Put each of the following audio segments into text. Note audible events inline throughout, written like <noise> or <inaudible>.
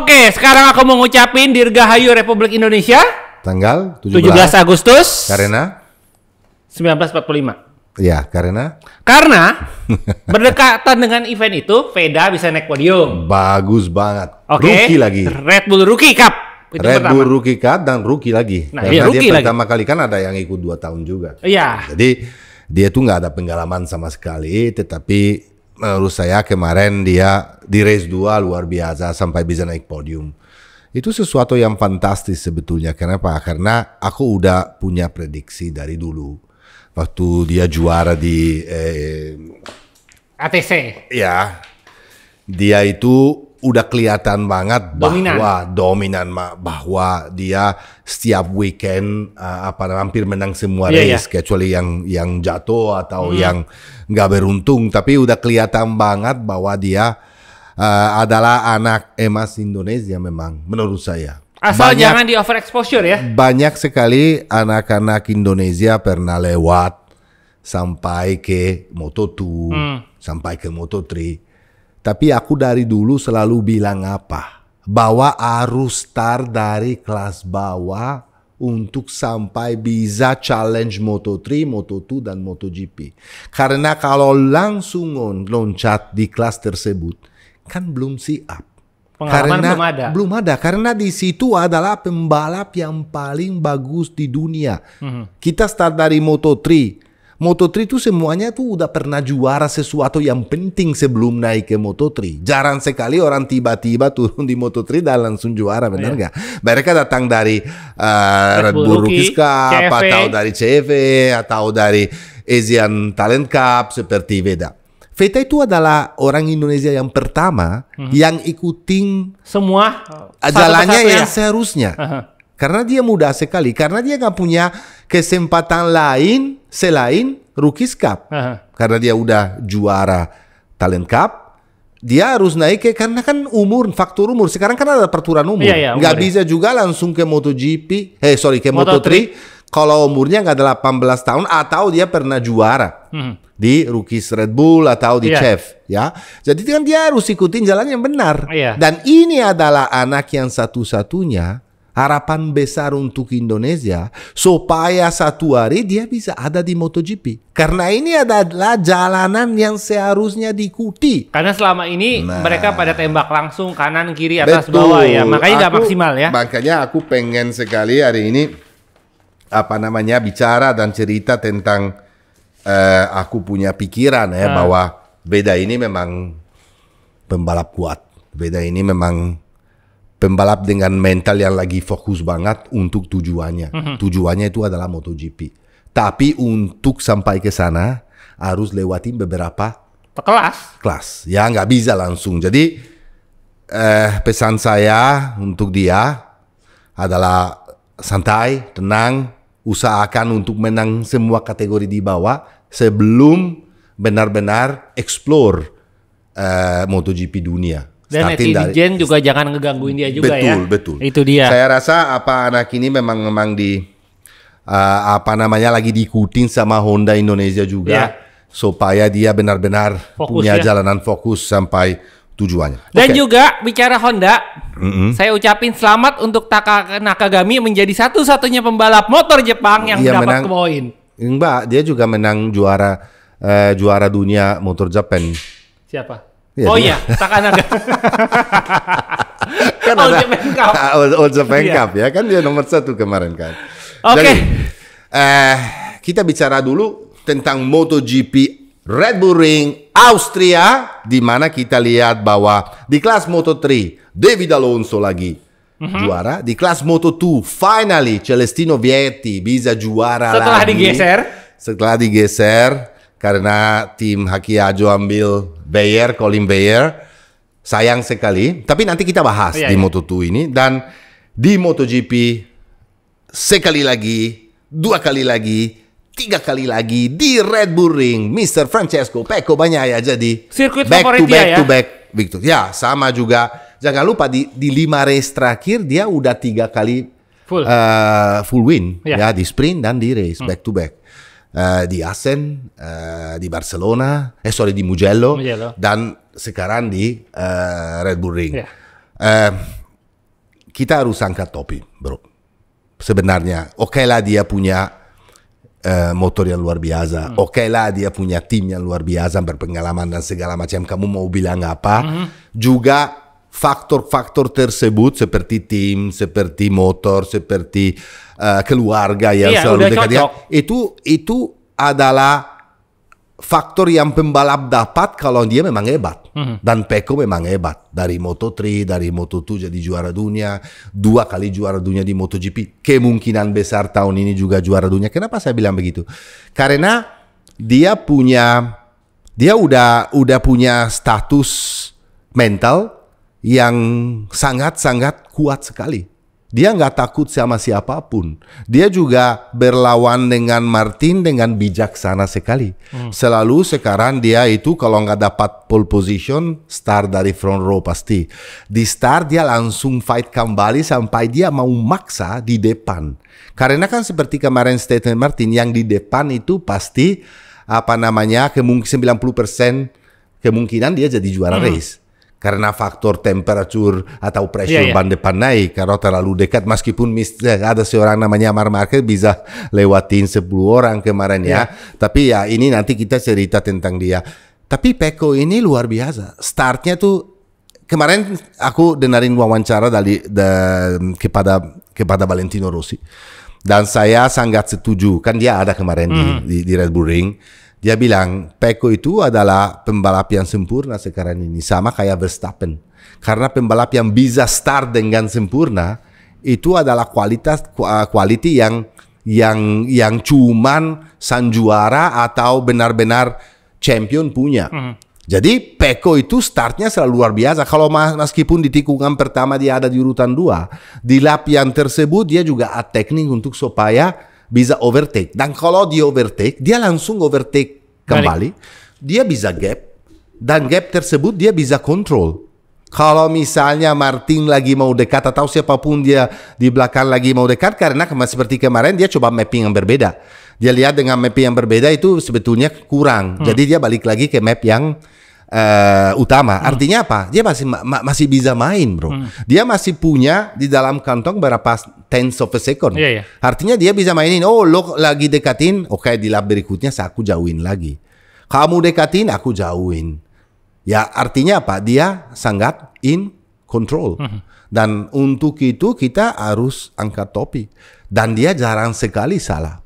Oke, sekarang aku mau ngucapin Dirgahayu Republik Indonesia. Tanggal 17, 17 Agustus. Karena? 1945. Iya, karena? Karena <laughs> berdekatan dengan event itu, Veda bisa naik podium. Bagus banget. Oke. Rookie lagi. Red Bull Rookie Cup. Itu Red pertama. Bull Rookie Cup dan Rookie lagi. Nah, Karena iya, rookie dia lagi. pertama kali kan ada yang ikut dua tahun juga. Iya. Jadi dia tuh nggak ada pengalaman sama sekali, tetapi saya kemarin dia di race 2 luar biasa sampai bisa naik podium. Itu sesuatu yang fantastis sebetulnya. Kenapa? Karena aku udah punya prediksi dari dulu. Waktu dia juara di eh, ATC. Ya. Dia itu udah kelihatan banget bahwa dominan dominan bahwa dia setiap weekend uh, apa hampir menang semua yeah, race yeah. kecuali yang yang jatuh atau hmm. yang nggak beruntung tapi udah kelihatan banget bahwa dia uh, adalah anak emas Indonesia memang menurut saya asal banyak, jangan di overexposure ya banyak sekali anak-anak Indonesia pernah lewat sampai ke Moto2 hmm. sampai ke Moto3 tapi aku dari dulu selalu bilang apa? Bahwa harus start dari kelas bawah untuk sampai bisa challenge Moto3, Moto2, dan MotoGP. Karena kalau langsung loncat di kelas tersebut, kan belum siap. Pengalaman karena belum ada. Belum ada karena di situ adalah pembalap yang paling bagus di dunia. Mm -hmm. Kita start dari Moto3 Moto3 itu semuanya tuh udah pernah juara sesuatu yang penting sebelum naik ke Moto3. Jarang sekali orang tiba-tiba turun di Moto3 dan langsung juara, benar iya. nggak? Mereka datang dari uh, Red Bull Rookies Cup, atau dari CV, atau dari Asian Talent Cup, seperti Veda. Veta itu adalah orang Indonesia yang pertama mm hmm. yang ikutin semua jalannya yang ya? seharusnya. Uh -huh. Karena dia mudah sekali, karena dia nggak punya kesempatan lain selain Rookies Cup. uh-huh. Karena dia udah juara Talent Cup, dia harus naik ke karena kan umur faktor umur sekarang kan ada peraturan umur iya, yeah, nggak ya. bisa juga langsung ke MotoGP eh sorry ke Moto3, moto kalau umurnya nggak ada 18 tahun atau dia pernah juara hmm. di rookies Red Bull atau di yeah. Chef ya jadi kan dia harus ikutin jalan yang benar yeah. dan ini adalah anak yang satu-satunya harapan besar untuk Indonesia supaya satu hari dia bisa ada di MotoGP. Karena ini adalah jalanan yang seharusnya diikuti. Karena selama ini nah, mereka pada tembak langsung kanan kiri atas betul. bawah ya, makanya nggak maksimal ya. Makanya aku pengen sekali hari ini apa namanya bicara dan cerita tentang eh, aku punya pikiran ya nah. bahwa beda ini memang pembalap kuat. Beda ini memang pembalap dengan mental yang lagi fokus banget untuk tujuannya. Mm -hmm. Tujuannya itu adalah MotoGP. Tapi untuk sampai ke sana harus lewatin beberapa kelas. Kelas. Ya nggak bisa langsung. Jadi eh, pesan saya untuk dia adalah santai, tenang, usahakan untuk menang semua kategori di bawah sebelum benar-benar explore uh, MotoGP dunia. Dan netizen juga jangan ngegangguin dia juga betul, ya. Betul, betul. Itu dia. Saya rasa apa anak ini memang memang di uh, apa namanya lagi diikutin sama Honda Indonesia juga yeah. supaya dia benar-benar punya ya. jalanan fokus sampai tujuannya. Dan okay. juga bicara Honda, mm-hmm. saya ucapin selamat untuk Taka Nakagami menjadi satu-satunya pembalap motor Jepang yang dia mendapat poin. Mbak, dia juga menang juara uh, juara dunia motor Jepang. Siapa? Ya, oh iya, tak kan Old oh, ada Japan Cup. Old, Old Japan yeah. Cup ya kan dia nomor satu kemarin kan. Oke. Okay. Eh, kita bicara dulu tentang MotoGP Red Bull Ring Austria di mana kita lihat bahwa di kelas Moto3 David Alonso lagi mm-hmm. juara di kelas Moto2 finally Celestino Vietti bisa juara setelah lagi. digeser setelah digeser karena tim Haki Ajo ambil Bayer, Colin Bayer. Sayang sekali, tapi nanti kita bahas oh, iya, di iya. Moto2 ini dan di MotoGP sekali lagi, dua kali lagi, tiga kali lagi di Red Bull Ring, Mr. Francesco banyak ya jadi sirkuit back favorit to back ya? to back Victor. Ya, sama juga. Jangan lupa di di lima race terakhir dia udah tiga kali full, uh, full win yeah. ya di sprint dan di race hmm. back to back. Eh, di Assen, uh, di Barcelona, eh sorry di Mugello, Mugello. dan sekarang di uh, Red Bull Ring. Yeah. Iya. Uh, kita harus angkat topi, bro. Sebenarnya, oke lah dia punya Uh, motor yang luar biasa. mm. Oke lah dia punya tim yang luar biasa berpengalaman dan segala macam. Kamu mau bilang apa? Hmm. Juga faktor-faktor tersebut seperti tim, seperti motor, seperti uh, eh, keluarga yang eh, iya, selalu eh, dekat dia, itu e itu e adalah faktor yang pembalap dapat kalau dia memang hebat. E mm-hmm. Dan Peko memang hebat dari Moto3, dari Moto2 jadi juara dunia, dua kali juara dunia di MotoGP. Kemungkinan besar tahun ini juga juara dunia. Kenapa saya bilang begitu? Karena dia punya dia udah udah punya status mental yang sangat-sangat kuat sekali. Dia nggak takut sama siapapun. Dia juga berlawan dengan Martin dengan bijaksana sekali. Hmm. Selalu sekarang dia itu kalau nggak dapat pole position, start dari front row pasti. Di start dia langsung fight kembali sampai dia mau maksa di depan. Karena kan seperti kemarin statement Martin yang di depan itu pasti apa namanya kemungkinan 90% kemungkinan dia jadi juara hmm. race karena faktor temperatur atau pressure yeah, yeah. ban depan naik karena terlalu dekat meskipun eh, ada seorang namanya Mar Market bisa lewatin 10 orang kemarin yeah. ya iya. tapi ya ini nanti kita cerita tentang dia tapi Peko ini luar biasa startnya tuh kemarin aku dengerin wawancara dari de, kepada kepada Valentino Rossi dan saya sangat setuju kan dia ada kemarin mm. di, hmm. di di Red Bull Ring dia bilang Peko itu adalah pembalap yang sempurna sekarang ini sama kayak Verstappen. Karena pembalap yang bisa start dengan sempurna itu adalah kualitas kualiti eh, yang yang yang cuman sang juara atau benar-benar champion punya. Mm -hmm. Jadi Peko itu startnya selalu luar biasa. Kalau meskipun di tikungan pertama dia ada di urutan dua, di lap yang tersebut dia juga teknik untuk supaya bisa overtake. Dan kalau dia overtake, dia langsung overtake kembali. Dia bisa gap. Dan gap tersebut dia bisa kontrol. Kalau misalnya Martin lagi mau dekat atau siapapun dia di belakang lagi mau dekat karena seperti kemarin dia coba mapping yang berbeda. Dia lihat dengan mapping yang berbeda itu sebetulnya kurang. Hmm. Jadi dia balik lagi ke map yang uh, utama. Hmm. Artinya apa? Dia masih ma masih bisa main, bro. Hmm. Dia masih punya di dalam kantong berapa tens of a second. Yeah, yeah. Artinya dia bisa mainin. Oh, lo lagi dekatin. Oke, okay, di lab berikutnya aku jauhin lagi. Kamu dekatin, aku jauhin. Ya, artinya apa? Dia sangat in control. Hmm. Dan untuk itu kita harus angkat topi. Dan dia jarang sekali salah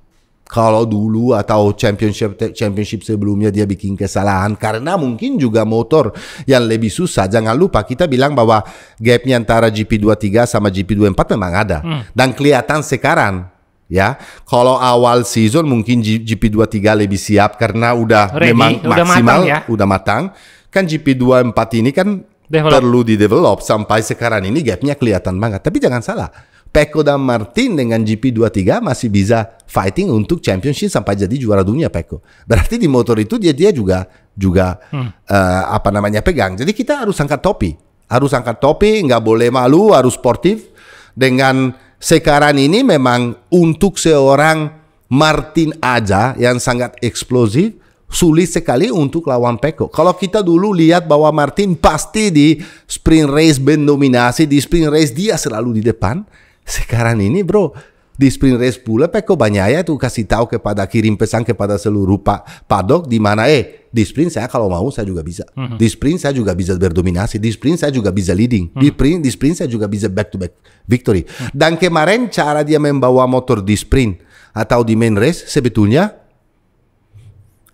kalau dulu atau championship championship sebelumnya dia bikin kesalahan karena mungkin juga motor yang lebih susah jangan lupa kita bilang bahwa gapnya antara GP23 sama GP24 memang ada hmm. dan kelihatan sekarang ya kalau awal season mungkin GP23 lebih siap karena udah Ready, memang udah maksimal matang ya. udah matang kan GP24 ini kan develop. perlu di develop sampai sekarang ini gapnya kelihatan banget tapi jangan salah Peko dan Martin dengan GP23 masih bisa fighting untuk championship sampai jadi juara dunia Peko. Berarti di motor itu dia dia juga juga hmm. uh, apa namanya pegang. Jadi kita harus angkat topi, harus angkat topi, nggak boleh malu, harus sportif. Dengan sekarang ini memang untuk seorang Martin aja yang sangat eksplosif sulit sekali untuk lawan Peko. Kalau kita dulu lihat bahwa Martin pasti di sprint race mendominasi, di sprint race dia selalu di depan sekarang ini bro, di sprint Race peko banyak ya tuh kasih tahu kepada kirim pesan kepada seluruh pak padok di mana eh di sprint saya kalau mau saya juga bisa mm di sprint saya juga bisa berdominasi di sprint saya juga bisa leading mm di mhm. sprint di sprint saya juga bisa back to back victory mhm. dan kemarin cara dia membawa motor di sprint atau di main race sebetulnya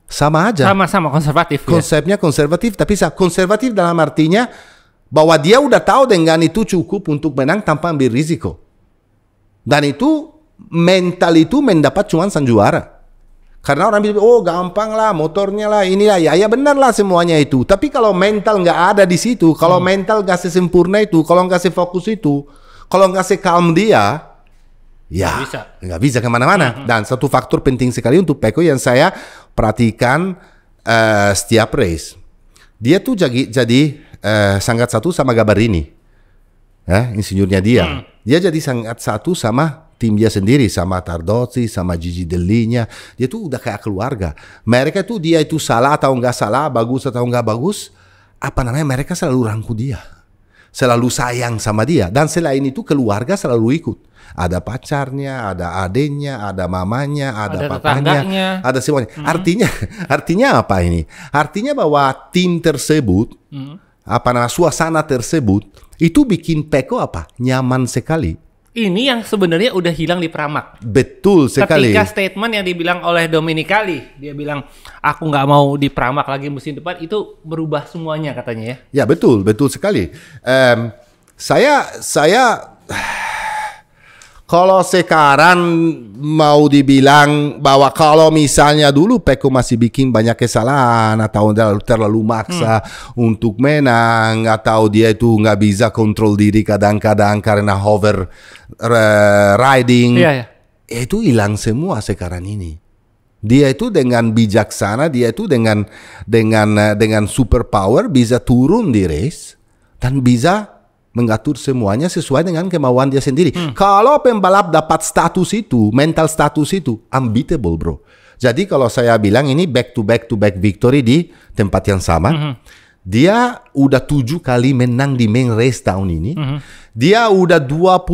sama aja sama-sama konservatif ya. konsepnya ya? konservatif tapi konservatif dalam artinya bahwa dia udah tahu dengan itu cukup untuk menang tanpa ambil risiko dan itu mental itu mendapat cuma juara Karena orang bilang, oh gampang lah motornya lah, inilah ya, ya benar lah semuanya itu. Tapi kalau mental nggak ada di situ, kalau hmm. mental nggak sempurna itu, kalau nggak fokus itu, kalau nggak calm dia, ya nggak bisa, bisa kemana-mana. Hmm. Dan satu faktor penting sekali untuk Peko yang saya perhatikan uh, setiap race, dia tuh jadi, jadi uh, sangat satu sama Gabarini eh, insinyurnya dia. Hmm. Dia jadi sangat satu sama tim dia sendiri, sama Tardozzi, sama Gigi delinya Dia tuh udah kayak keluarga. Mereka tuh dia itu salah atau nggak salah, bagus atau nggak bagus, apa namanya mereka selalu rangku dia. Selalu sayang sama dia. Dan selain itu keluarga selalu ikut. Ada pacarnya, ada adenya, ada mamanya, ada, ada papanya, ada semuanya. Hmm. Artinya, <laughs> artinya apa ini? Artinya bahwa tim tersebut hmm apa namanya suasana tersebut itu bikin Peko apa nyaman sekali. Ini yang sebenarnya udah hilang di Pramak. Betul sekali. Ketika statement yang dibilang oleh Dominikali, dia bilang aku nggak mau di Pramak lagi musim depan itu berubah semuanya katanya ya. Ya betul betul sekali. Um, saya saya kalau sekarang mau dibilang bahwa kalau misalnya dulu Peko masih bikin banyak kesalahan atau terlalu maksa hmm. untuk menang atau dia itu nggak bisa kontrol diri kadang-kadang karena hover uh, riding, yeah, yeah. itu hilang semua sekarang ini dia itu dengan bijaksana dia itu dengan dengan eh, dengan superpower bisa turun di race dan bisa mengatur semuanya sesuai dengan kemauan dia sendiri. Hmm. Kalau pembalap dapat status itu, mental status itu, unbeatable bro. Jadi kalau saya bilang ini back to back to back victory di tempat yang sama, hmm. dia udah tujuh kali menang di main race tahun ini. Hmm. Dia udah 25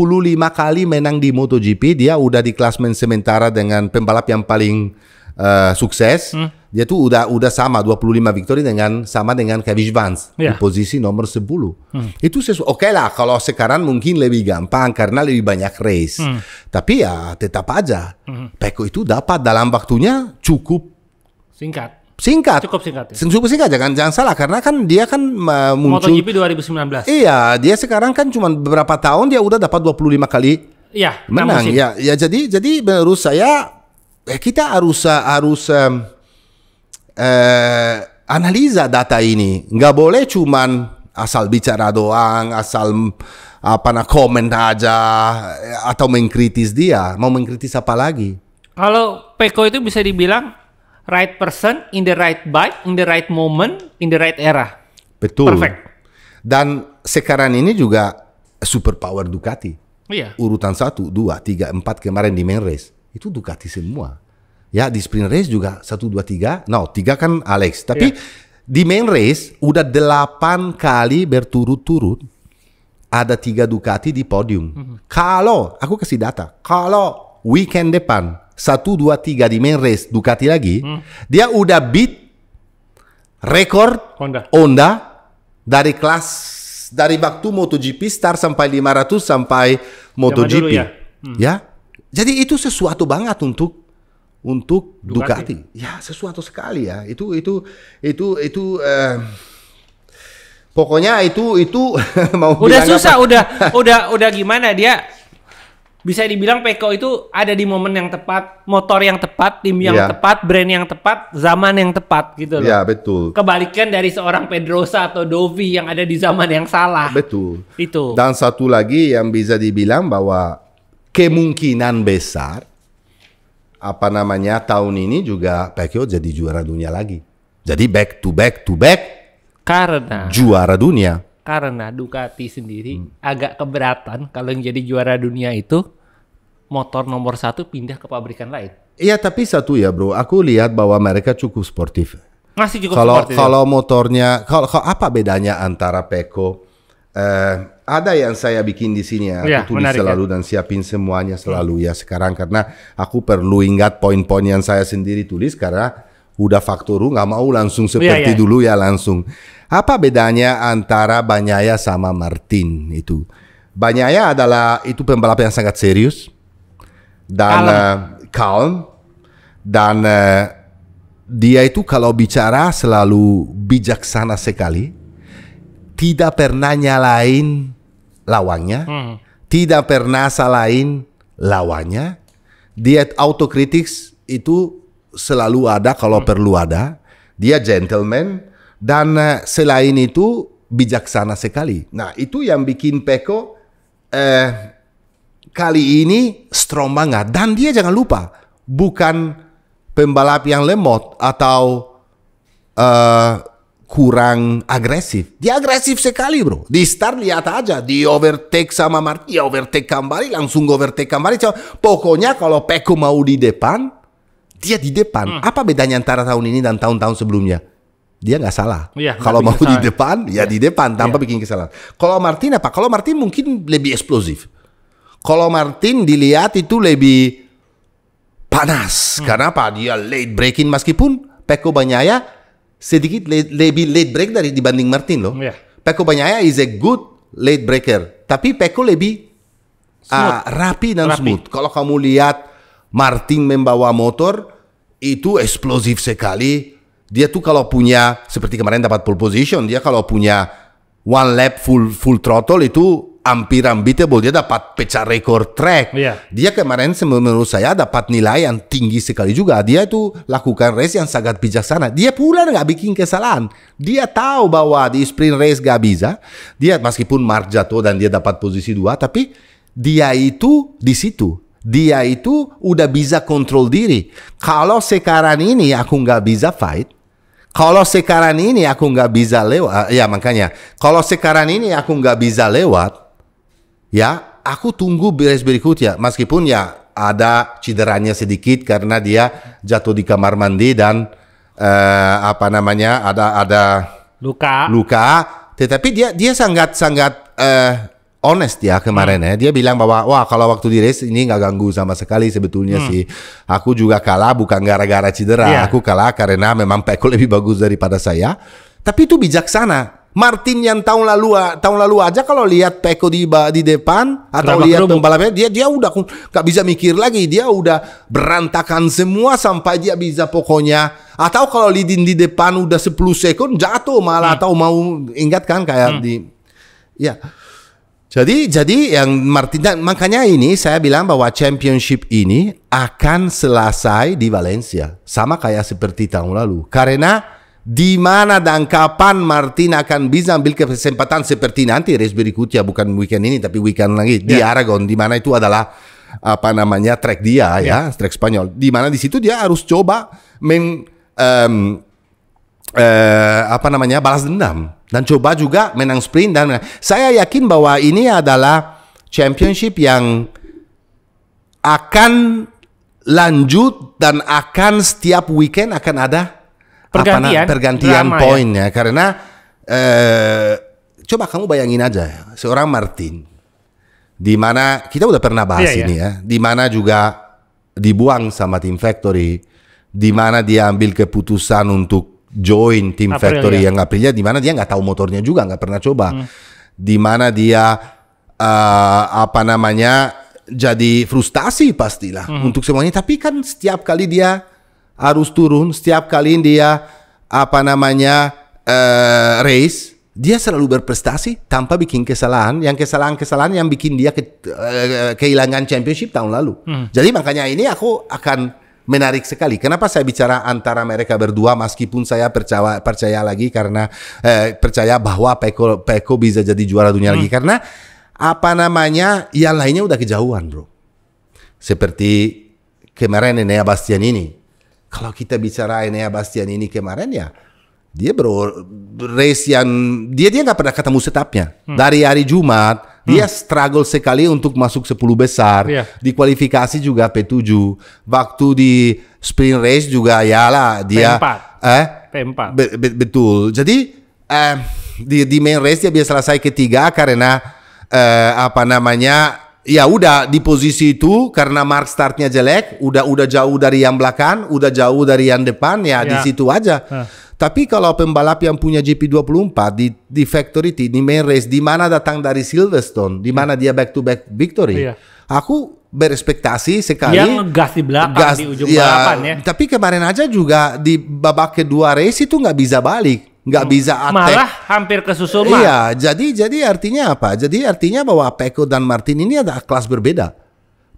kali menang di MotoGP, dia udah di klasmen sementara dengan pembalap yang paling uh, sukses. Hmm dia tuh udah udah sama 25 victory dengan sama dengan Kevin Vance yeah. di iya. posisi nomor 10. Hmm. Itu sesuatu. Oke okay lah kalau sekarang mungkin lebih gampang karena lebih banyak race. Hmm. Tapi ya tetap aja hmm. Peko itu dapat dalam waktunya cukup singkat singkat. Cukup singkat. Ya? Cukup singkat jangan jangan salah karena kan dia kan uh, muncul MotoGP 2019. Iya, dia sekarang kan cuma beberapa tahun dia udah dapat 25 kali. Iya, menang. Ya, ya jadi jadi menurut saya eh, kita harus harus um, eh, analisa data ini nggak boleh cuman asal bicara doang, asal mm, apa nak komen aja eh, atau mengkritis dia, mau mengkritis apa lagi? Kalau Peko itu bisa dibilang right person in the right bike, in the right moment, in the right era. Betul. Perfect. Dan sekarang ini juga super power Ducati. Iya. Urutan satu dua tiga empat kemarin di main race. Itu Ducati semua. Ya di sprint race juga satu dua tiga No, tiga kan Alex. Iya. Tapi yeah. di main race udah delapan kali berturut-turut ada tiga Ducati di podium. Mm -hmm. Kalau aku kasih data, kalau weekend depan satu dua tiga di main race Ducati lagi, mm. dia udah beat rekor Honda. Honda dari kelas dari waktu MotoGP start sampai 500 sampai MotoGP. ya. ya. Hmm. ya. Jadi itu sesuatu banget untuk untuk Ducati. Ducati. Ya, sesuatu sekali ya. Itu itu itu itu uh, pokoknya itu itu <laughs> mau Udah susah, apa? udah <laughs> udah udah gimana dia bisa dibilang Peko itu ada di momen yang tepat, motor yang tepat, tim yang yeah. tepat, brand yang tepat, zaman yang tepat gitu loh. Ya yeah, betul. Kebalikan dari seorang Pedrosa atau Dovi yang ada di zaman yang salah. Betul. Itu. Dan satu lagi yang bisa dibilang bahwa kemungkinan besar apa namanya tahun ini juga Pacquiao jadi juara dunia lagi. Jadi back to back to back karena juara dunia. Karena Ducati sendiri hmm. agak keberatan kalau yang jadi juara dunia itu motor nomor satu pindah ke pabrikan lain. Iya tapi satu ya bro, aku lihat bahwa mereka cukup sportif. Masih cukup kalau, sportif. Ya? Kalau motornya, kalau, kalau apa bedanya antara Peko eh, ada yang saya bikin di sini ya. ya tulis menarik, ya. selalu ya. dan siapin semuanya iya. selalu ya sekarang karena aku perlu ingat poin-poin yang saya sendiri tulis karena udah faktoru nggak mau langsung iya, seperti ya, ya. dulu ya langsung. Apa bedanya antara Banyaya sama Martin itu? Banyaya adalah itu pembalap yang sangat serius dan calm, uh, eh, calm dan uh, dia itu kalau bicara selalu bijaksana sekali. Tidak pernah nyalain lawannya, hmm. tidak pernah salahin lawannya. Dia autokritik itu selalu ada kalau hmm. perlu ada. Dia gentleman dan eh, selain itu bijaksana sekali. Nah, itu yang bikin Peko eh kali ini strong banget dan dia jangan lupa bukan pembalap yang lemot atau uh, kurang agresif. Dia agresif sekali bro. Di start lihat aja. Di overtake sama Martin. Dia ya, overtake kembali. Langsung overtake kembali. Pokoknya kalau Peko mau di depan. Dia di depan. Hmm. Apa bedanya antara tahun ini dan tahun-tahun sebelumnya? Dia nggak salah. Ya, kalau mau kesalahan. di depan. Ya, ya di depan. Tanpa ya. bikin kesalahan. Kalau Martin apa? Kalau Martin mungkin lebih eksplosif. Kalau Martin dilihat itu lebih panas. Hmm. Kenapa? Dia late breaking meskipun Peko banyak ya sedikit lebih late break dari dibanding Martin loh. Yeah. Peko Banyaya is a good late breaker, tapi Peko lebih ah, smooth. Uh, rapi dan rapi. smooth. Kalau kamu lihat Martin membawa motor itu eksplosif sekali. Dia tuh kalau punya seperti kemarin dapat pole position, dia kalau punya one lap full full throttle itu hampir unbeatable dia dapat pecah rekor track. Yeah. Dia kemarin menurut saya dapat nilai yang tinggi sekali juga. Dia itu lakukan race yang sangat bijaksana. Dia pula nggak bikin kesalahan. Dia tahu bahwa di sprint race nggak bisa. Dia meskipun Mark jatuh dan dia dapat posisi dua, tapi dia itu di situ. Dia itu udah bisa kontrol diri. Kalau sekarang ini aku nggak bisa fight, kalau sekarang ini aku nggak bisa lewat, ya makanya. Kalau sekarang ini aku nggak bisa lewat, Ya, aku tunggu beres berikutnya. Meskipun ya ada cederanya sedikit karena dia jatuh di kamar mandi dan eh, apa namanya ada ada luka luka. Tetapi dia dia sangat sangat eh, honest ya kemarin hmm. ya. Dia bilang bahwa wah kalau waktu di race ini nggak ganggu sama sekali sebetulnya hmm. sih. Aku juga kalah bukan gara-gara cedera. Yeah. Aku kalah karena memang Peko lebih bagus daripada saya. Tapi itu bijaksana. Martin yang tahun lalu tahun lalu aja kalau lihat Peko di di depan atau lihat pembalapnya dia dia udah nggak bisa mikir lagi dia udah berantakan semua sampai dia bisa pokoknya atau kalau Lidin di depan udah 10 sekon jatuh malah hmm. atau mau ingat kan kayak hmm. di ya jadi jadi yang Martin dan makanya ini saya bilang bahwa championship ini akan selesai di Valencia sama kayak seperti tahun lalu karena di mana dan kapan Martin akan bisa ambil kesempatan seperti nanti race berikutnya ya, bukan weekend ini tapi weekend lagi yeah. di ya. Aragon di mana itu adalah apa namanya track dia yeah. ya track Spanyol di mana di situ dia harus coba men um, uh, eh, apa namanya balas dendam dan coba juga menang sprint dan menang. saya yakin bahwa ini adalah championship yang akan lanjut dan akan setiap weekend akan ada pergantian, apa, pergantian ya? poinnya ya. karena eh, coba kamu bayangin aja ya, seorang Martin di mana kita udah pernah bahas yeah, iya. ini yeah. ya di mana juga dibuang sama tim Factory di mana dia ambil keputusan untuk join tim April, Factory iya. yang Aprilia di mana dia nggak tahu motornya juga nggak pernah coba hmm. di mana dia uh, apa namanya jadi frustasi pastilah hmm. untuk semuanya tapi kan setiap kali dia harus turun setiap kali dia apa namanya uh, race dia selalu berprestasi tanpa bikin kesalahan yang kesalahan-kesalahan yang bikin dia ke, uh, kehilangan championship tahun lalu hmm. jadi makanya ini aku akan menarik sekali. Kenapa saya bicara antara mereka berdua meskipun saya percaya percaya lagi karena uh, percaya bahwa Peko Peko bisa jadi juara dunia hmm. lagi karena apa namanya yang lainnya udah kejauhan, Bro. Seperti kemarin ini Bastian ini kalau kita bicara Enea ini kemarin ya, dia bro race yang dia dia nggak pernah ketemu setapnya hmm. dari hari Jumat hmm. dia struggle sekali untuk masuk 10 besar yeah. di kualifikasi juga P7 waktu di sprint race juga ya lah dia P4 eh P4 be, be, betul jadi eh, di di main race dia biasa selesai ketiga karena eh, apa namanya ya udah di posisi itu karena mark startnya jelek, udah udah jauh dari yang belakang, udah jauh dari yang depan, ya, ya. di situ aja. Uh. Tapi kalau pembalap yang punya GP24 di di factory T, di main race, di mana datang dari Silverstone, di mana dia back to back victory, Iya. aku berespektasi sekali. Yang gas di belakang gas, di ujung ya, balapan ya. Tapi kemarin aja juga di babak kedua race itu nggak bisa balik nggak hmm. bisa attack. Malah hampir kesusul. Iya, jadi jadi artinya apa? Jadi artinya bahwa Peko dan Martin ini ada kelas berbeda.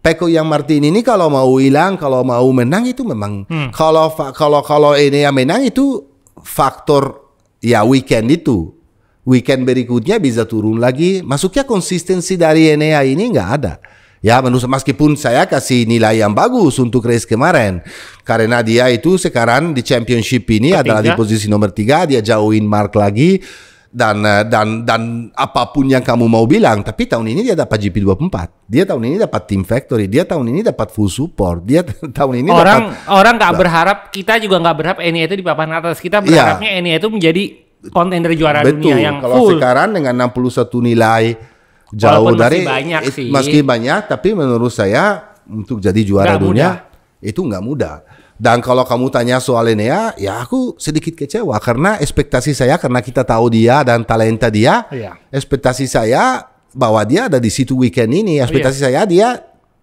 Peko yang Martin ini kalau mau hilang, kalau mau menang itu memang hmm. kalau kalau kalau ini yang menang itu faktor ya weekend itu. Weekend berikutnya bisa turun lagi. Masuknya konsistensi dari Enea ini nggak ada. Ya, menurut meskipun saya kasih nilai yang bagus untuk race kemarin karena dia itu sekarang di championship ini Ketiga. adalah di posisi nomor tiga, dia jauhin Mark lagi dan eh, dan dan apapun yang kamu mau bilang tapi tahun ini dia dapat GP24 dia tahun ini dapat Team Factory dia tahun ini dapat full support dia <laughs> tahun ini orang dapat, orang nggak nah. berharap kita juga nggak berharap ini itu di papan atas kita berharapnya ini ya. itu menjadi kontender juara Betul, dunia yang kalau full kalau sekarang dengan 61 nilai jauh Walaupun dari masih banyak it, sih. meski banyak tapi menurut saya untuk jadi juara gak dunia mudah. itu nggak mudah dan kalau kamu tanya soal ini ya ya aku sedikit kecewa karena ekspektasi saya karena kita tahu dia dan talenta dia iya. ekspektasi saya bahwa dia ada di situ weekend ini oh, iya. ekspektasi iya. saya dia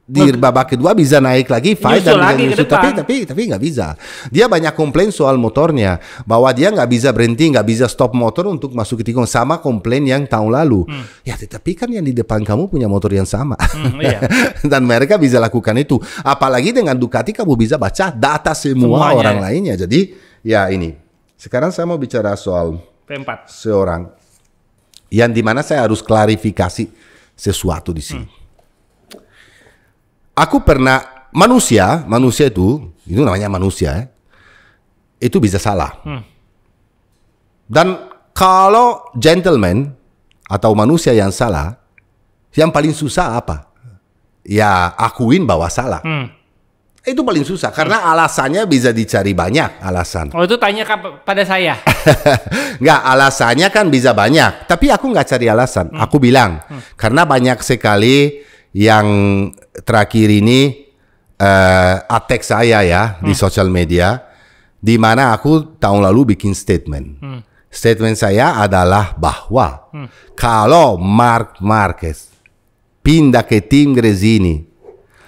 di babak kedua bisa naik lagi fight dan lagi nyusul, tapi tapi tapi nggak bisa dia banyak komplain soal motornya bahwa dia nggak bisa berhenti nggak bisa stop motor untuk masuk ke tikung sama komplain yang tahun lalu hmm. ya tetapi kan yang di depan kamu punya motor yang sama hmm, iya. <laughs> dan mereka bisa lakukan itu apalagi dengan Ducati kamu bisa baca data semua Semuanya, orang lainnya jadi ya ini sekarang saya mau bicara soal P4 seorang yang dimana saya harus klarifikasi sesuatu di sini hmm aku pernah manusia, manusia itu itu namanya manusia ya, itu bisa salah. Hmm. Dan kalau gentleman atau manusia yang salah, yang paling susah apa? Ya akuin bahwa salah. Hmm. Itu paling susah karena alasannya bisa dicari banyak alasan. Oh itu tanya pada saya. <laughs> nggak alasannya kan bisa banyak, tapi aku nggak cari alasan. Hmm. Aku bilang hmm. karena banyak sekali yang terakhir ini uh, attack saya ya hmm. di sosial media di mana aku tahun lalu bikin statement. Hmm. Statement saya adalah bahwa hmm. kalau Mark Marquez pindah ke tim Gresini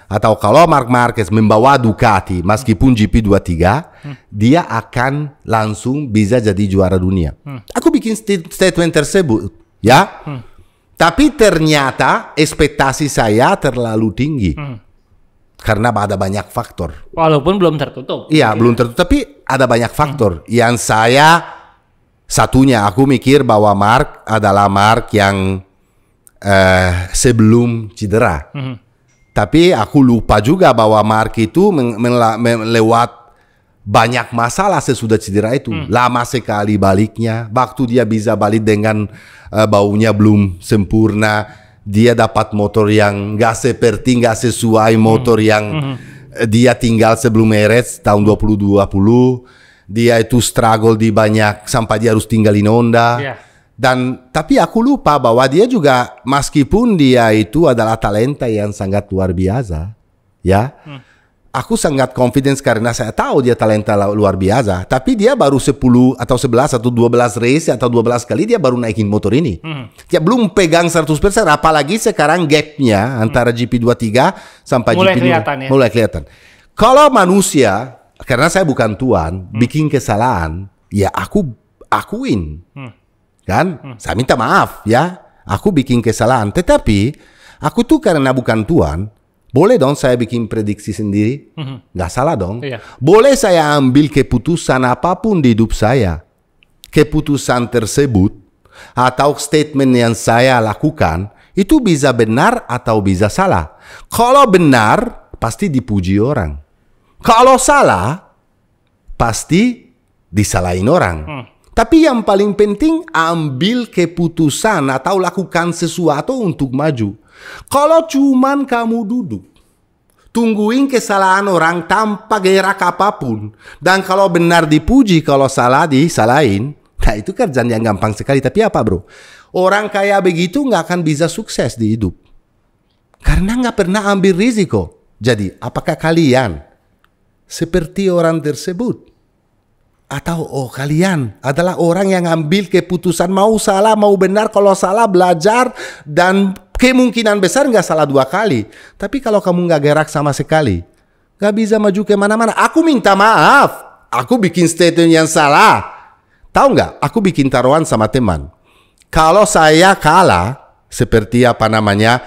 atau kalau Mark Marquez membawa Ducati meskipun GP23 hmm. dia akan langsung bisa jadi juara dunia. Hmm. Aku bikin statement tersebut ya. Hmm. Tapi ternyata ekspektasi saya terlalu tinggi. Hmm. Karena ada banyak faktor. Walaupun belum tertutup. Iya, ya. belum tertutup tapi ada banyak faktor. Hmm. Yang saya satunya aku mikir bahwa Mark adalah Mark yang eh, sebelum cedera. Hmm. Tapi aku lupa juga bahwa Mark itu melewat banyak masalah sesudah cedera itu. Hmm. Lama sekali baliknya. Waktu dia bisa balik dengan uh, baunya belum sempurna, dia dapat motor yang gak seperti gak sesuai hmm. motor hmm. yang hmm. Eh, dia tinggal sebelum eres tahun 2020. Dia itu struggle di banyak sampai dia harus tinggalin Honda. Yeah. Dan tapi aku lupa bahwa dia juga meskipun dia itu adalah talenta yang sangat luar biasa, ya. Hmm aku sangat confidence karena saya tahu dia talenta luar biasa. Tapi dia baru 10 atau 11 atau 12 race atau 12 kali dia baru naikin motor ini. Hmm. Dia belum pegang 100%, apalagi sekarang gapnya antara GP23 sampai mulai GP25. Kelihatan, ya? Mulai kelihatan. Kalau manusia, karena saya bukan tuan, hmm. bikin kesalahan, ya aku akuin. Hmm. Kan? Hmm. Saya minta maaf ya, aku bikin kesalahan. Tetapi, aku tuh karena bukan tuan, boleh dong saya bikin prediksi sendiri? Mm-hmm. Nggak salah dong. Iya. Boleh saya ambil keputusan apapun di hidup saya. Keputusan tersebut atau statement yang saya lakukan itu bisa benar atau bisa salah. Kalau benar, pasti dipuji orang. Kalau salah, pasti disalahin orang. Mm. Tapi yang paling penting ambil keputusan atau lakukan sesuatu untuk maju kalau cuman kamu duduk, tungguin kesalahan orang tanpa gerak apapun, dan kalau benar dipuji, kalau salah disalahin, nah itu kerjaan yang gampang sekali. Tapi apa bro? Orang kaya begitu nggak akan bisa sukses di hidup. Karena nggak pernah ambil risiko. Jadi, apakah kalian seperti orang tersebut? Atau oh kalian adalah orang yang ambil keputusan mau salah mau benar kalau salah belajar dan kemungkinan besar nggak salah dua kali. Tapi kalau kamu nggak gerak sama sekali, nggak bisa maju kemana-mana. Aku minta maaf. Aku bikin statement yang salah. Tahu nggak? Aku bikin taruhan sama teman. Kalau saya kalah, seperti apa namanya,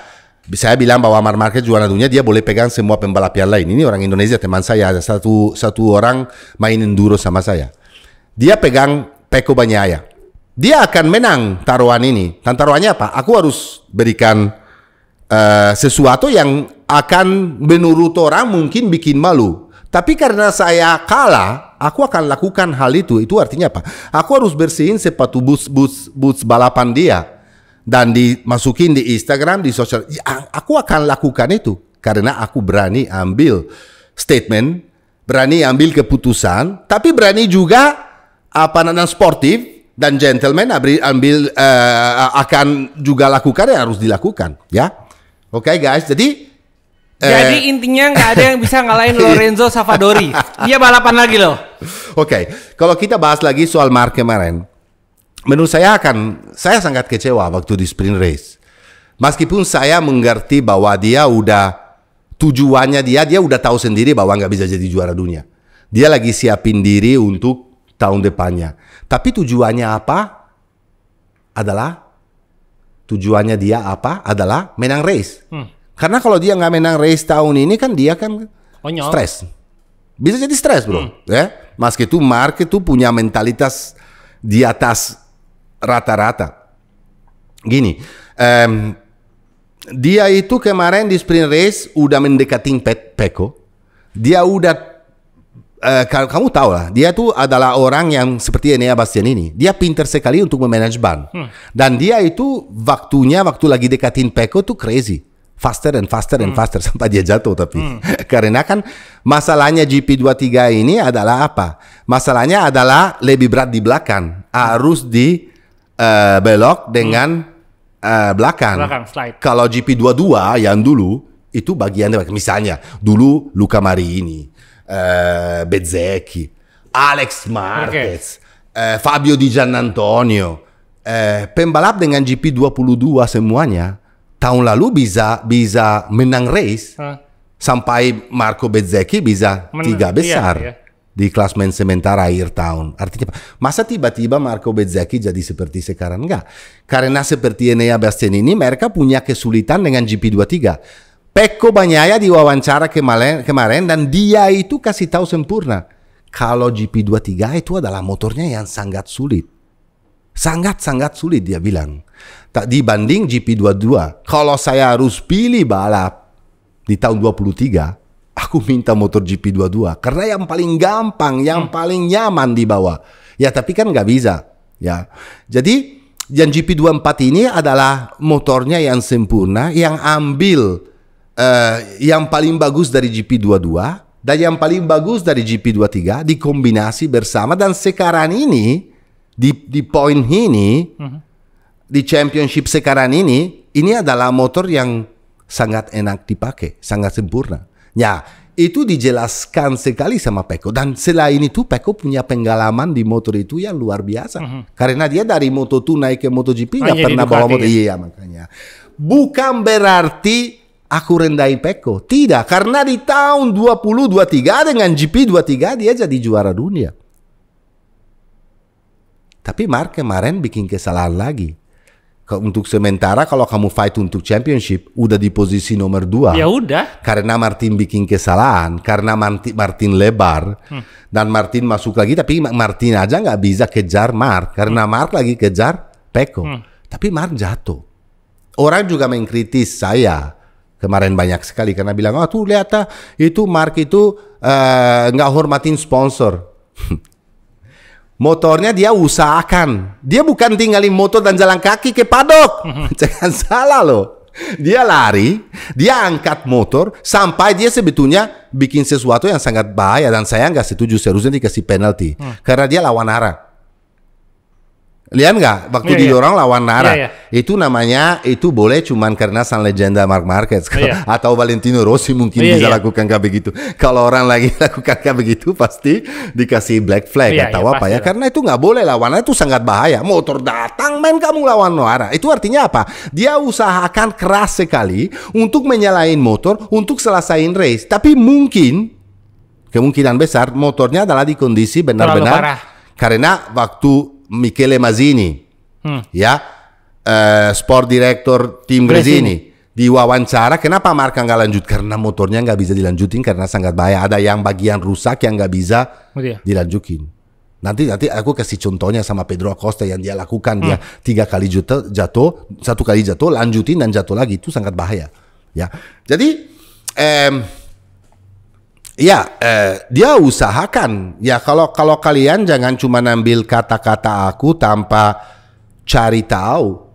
saya bilang bahwa Mar Market juara dunia dia boleh pegang semua pembalap yang lain. Ini orang Indonesia teman saya ada satu satu orang main enduro sama saya. Dia pegang Peko Banyaya dia akan menang taruhan ini. Dan taruhannya apa? Aku harus berikan uh, sesuatu yang akan menurut orang mungkin bikin malu. Tapi karena saya kalah, aku akan lakukan hal itu. Itu artinya apa? Aku harus bersihin sepatu boots boots boots balapan dia dan dimasukin di Instagram, di sosial. Ya, aku akan lakukan itu karena aku berani ambil statement, berani ambil keputusan, tapi berani juga apa namanya sportif dan gentleman ambil uh, akan juga lakukan ya harus dilakukan ya. Oke okay, guys, jadi eh, jadi eh, intinya nggak ada yang bisa ngalahin Lorenzo <laughs> Savadori. Dia balapan lagi loh. Oke, okay. kalau kita bahas lagi soal Mark kemarin, menurut saya akan saya sangat kecewa waktu di sprint race. Meskipun saya mengerti bahwa dia udah tujuannya dia dia udah tahu sendiri bahwa nggak bisa jadi juara dunia. Dia lagi siapin diri untuk tahun depannya. Tapi tujuannya apa? Adalah tujuannya dia apa? Adalah menang race. Hmm. Karena kalau dia nggak menang race tahun ini kan dia kan Onyol. stres. Bisa jadi stres bro, hmm. ya. Mas, itu Mark itu punya mentalitas di atas rata-rata. Gini, um, dia itu kemarin di sprint race udah mendekati pet Peko. Dia udah Uh, kamu tahu lah, dia tuh adalah orang yang seperti Enea Bastian ini. Dia pinter sekali untuk memanage ban. Hmm. Dan dia itu waktunya, waktu lagi dekatin Peko tuh crazy. Faster and faster and hmm. faster. <laughs> Sampai dia jatuh tapi. Hmm. <laughs> Karena kan masalahnya GP23 ini adalah apa? Masalahnya adalah lebih berat di belakang. Harus di uh, belok hmm. dengan uh, belakang. belakang slide. Kalau GP22 yang dulu, itu bagian misalnya dulu Luka Marini eh, Bezzecchi, Alex Marquez, eh, Fabio Di Giannantonio, eh, pembalap dengan GP22 semuanya, tahun lalu bisa bisa menang race. Huh? Sampai Marco Bezzecchi bisa Men tiga iya, besar. Iya, iya. di klasmen sementara akhir tahun. Artinya masa tiba-tiba Marco Bezzecchi jadi seperti sekarang enggak? Karena seperti Enea Bastianini mereka punya kesulitan dengan GP23. Peko Banyaya di wawancara kemaren, kemarin dan dia itu kasih tahu sempurna kalau GP23 itu adalah motornya yang sangat sulit. Sangat-sangat sulit dia bilang. Tak dibanding GP22. Kalau saya harus pilih balap di tahun 23, aku minta motor GP22 karena yang paling gampang, yang hmm. paling nyaman dibawa. Ya tapi kan nggak bisa. Ya. Jadi yang GP24 ini adalah motornya yang sempurna yang ambil Uh, yang paling bagus dari GP22 dan yang paling bagus dari GP23 dikombinasi bersama dan sekarang ini di, di poin ini uh-huh. di championship sekarang ini ini adalah motor yang sangat enak dipakai sangat sempurna ya itu dijelaskan sekali sama Peko dan selain itu Peko punya pengalaman di motor itu yang luar biasa uh-huh. karena dia dari Moto2 naik ke MotoGP nggak pernah bawa motor ya? iya makanya bukan berarti aku rendahin Peko. Tidak, karena di tahun 2023 dengan GP23 dia jadi juara dunia. Tapi Mark kemarin bikin kesalahan lagi. Untuk sementara kalau kamu fight untuk championship udah di posisi nomor dua. Ya udah. Karena Martin bikin kesalahan, karena Martin, Martin lebar hmm. dan Martin masuk lagi tapi Martin aja nggak bisa kejar Mark karena hmm. Mark lagi kejar Peko. Hmm. Tapi Mark jatuh. Orang juga mengkritis saya kemarin banyak sekali karena bilang oh tuh lihat ah, itu Mark itu eh, nggak uh, hormatin sponsor <laughs> motornya dia usahakan dia bukan tinggalin motor dan jalan kaki ke padok <laughs> jangan salah loh dia lari dia angkat motor sampai dia sebetulnya bikin sesuatu yang sangat bahaya dan saya nggak setuju seharusnya dikasih penalti hmm. karena dia lawan arah Lihat nggak waktu yeah, iya. orang yeah. lawan Nara yeah, yeah. itu namanya itu boleh cuman karena sang legenda Mark Marquez yeah. <laughs> atau Valentino Rossi mungkin yeah, bisa yeah. lakukan kayak begitu. Kalau orang lagi <laughs> lakukan kayak begitu pasti dikasih black flag yeah, iya, atau yeah, apa ya lah. karena itu nggak boleh lawannya itu sangat bahaya. Motor datang main kamu lawan Nara itu artinya apa? Dia usahakan keras sekali untuk menyalain motor untuk selesaiin race tapi mungkin kemungkinan besar motornya adalah di kondisi benar-benar karena waktu Michele Masini, hmm. ya uh, sport director tim Gresini. di Wawancara, kenapa Marka nggak lanjut karena motornya nggak bisa dilanjutin karena sangat bahaya ada yang bagian rusak yang nggak bisa oh, iya. dilanjutin nanti nanti aku kasih contohnya sama Pedro Acosta yang dia lakukan hmm. dia tiga kali jatuh, jatuh satu kali jatuh lanjutin dan jatuh lagi itu sangat bahaya ya jadi eh, Ya, eh, dia usahakan. Ya kalau kalau kalian jangan cuma ambil kata-kata aku tanpa cari tahu.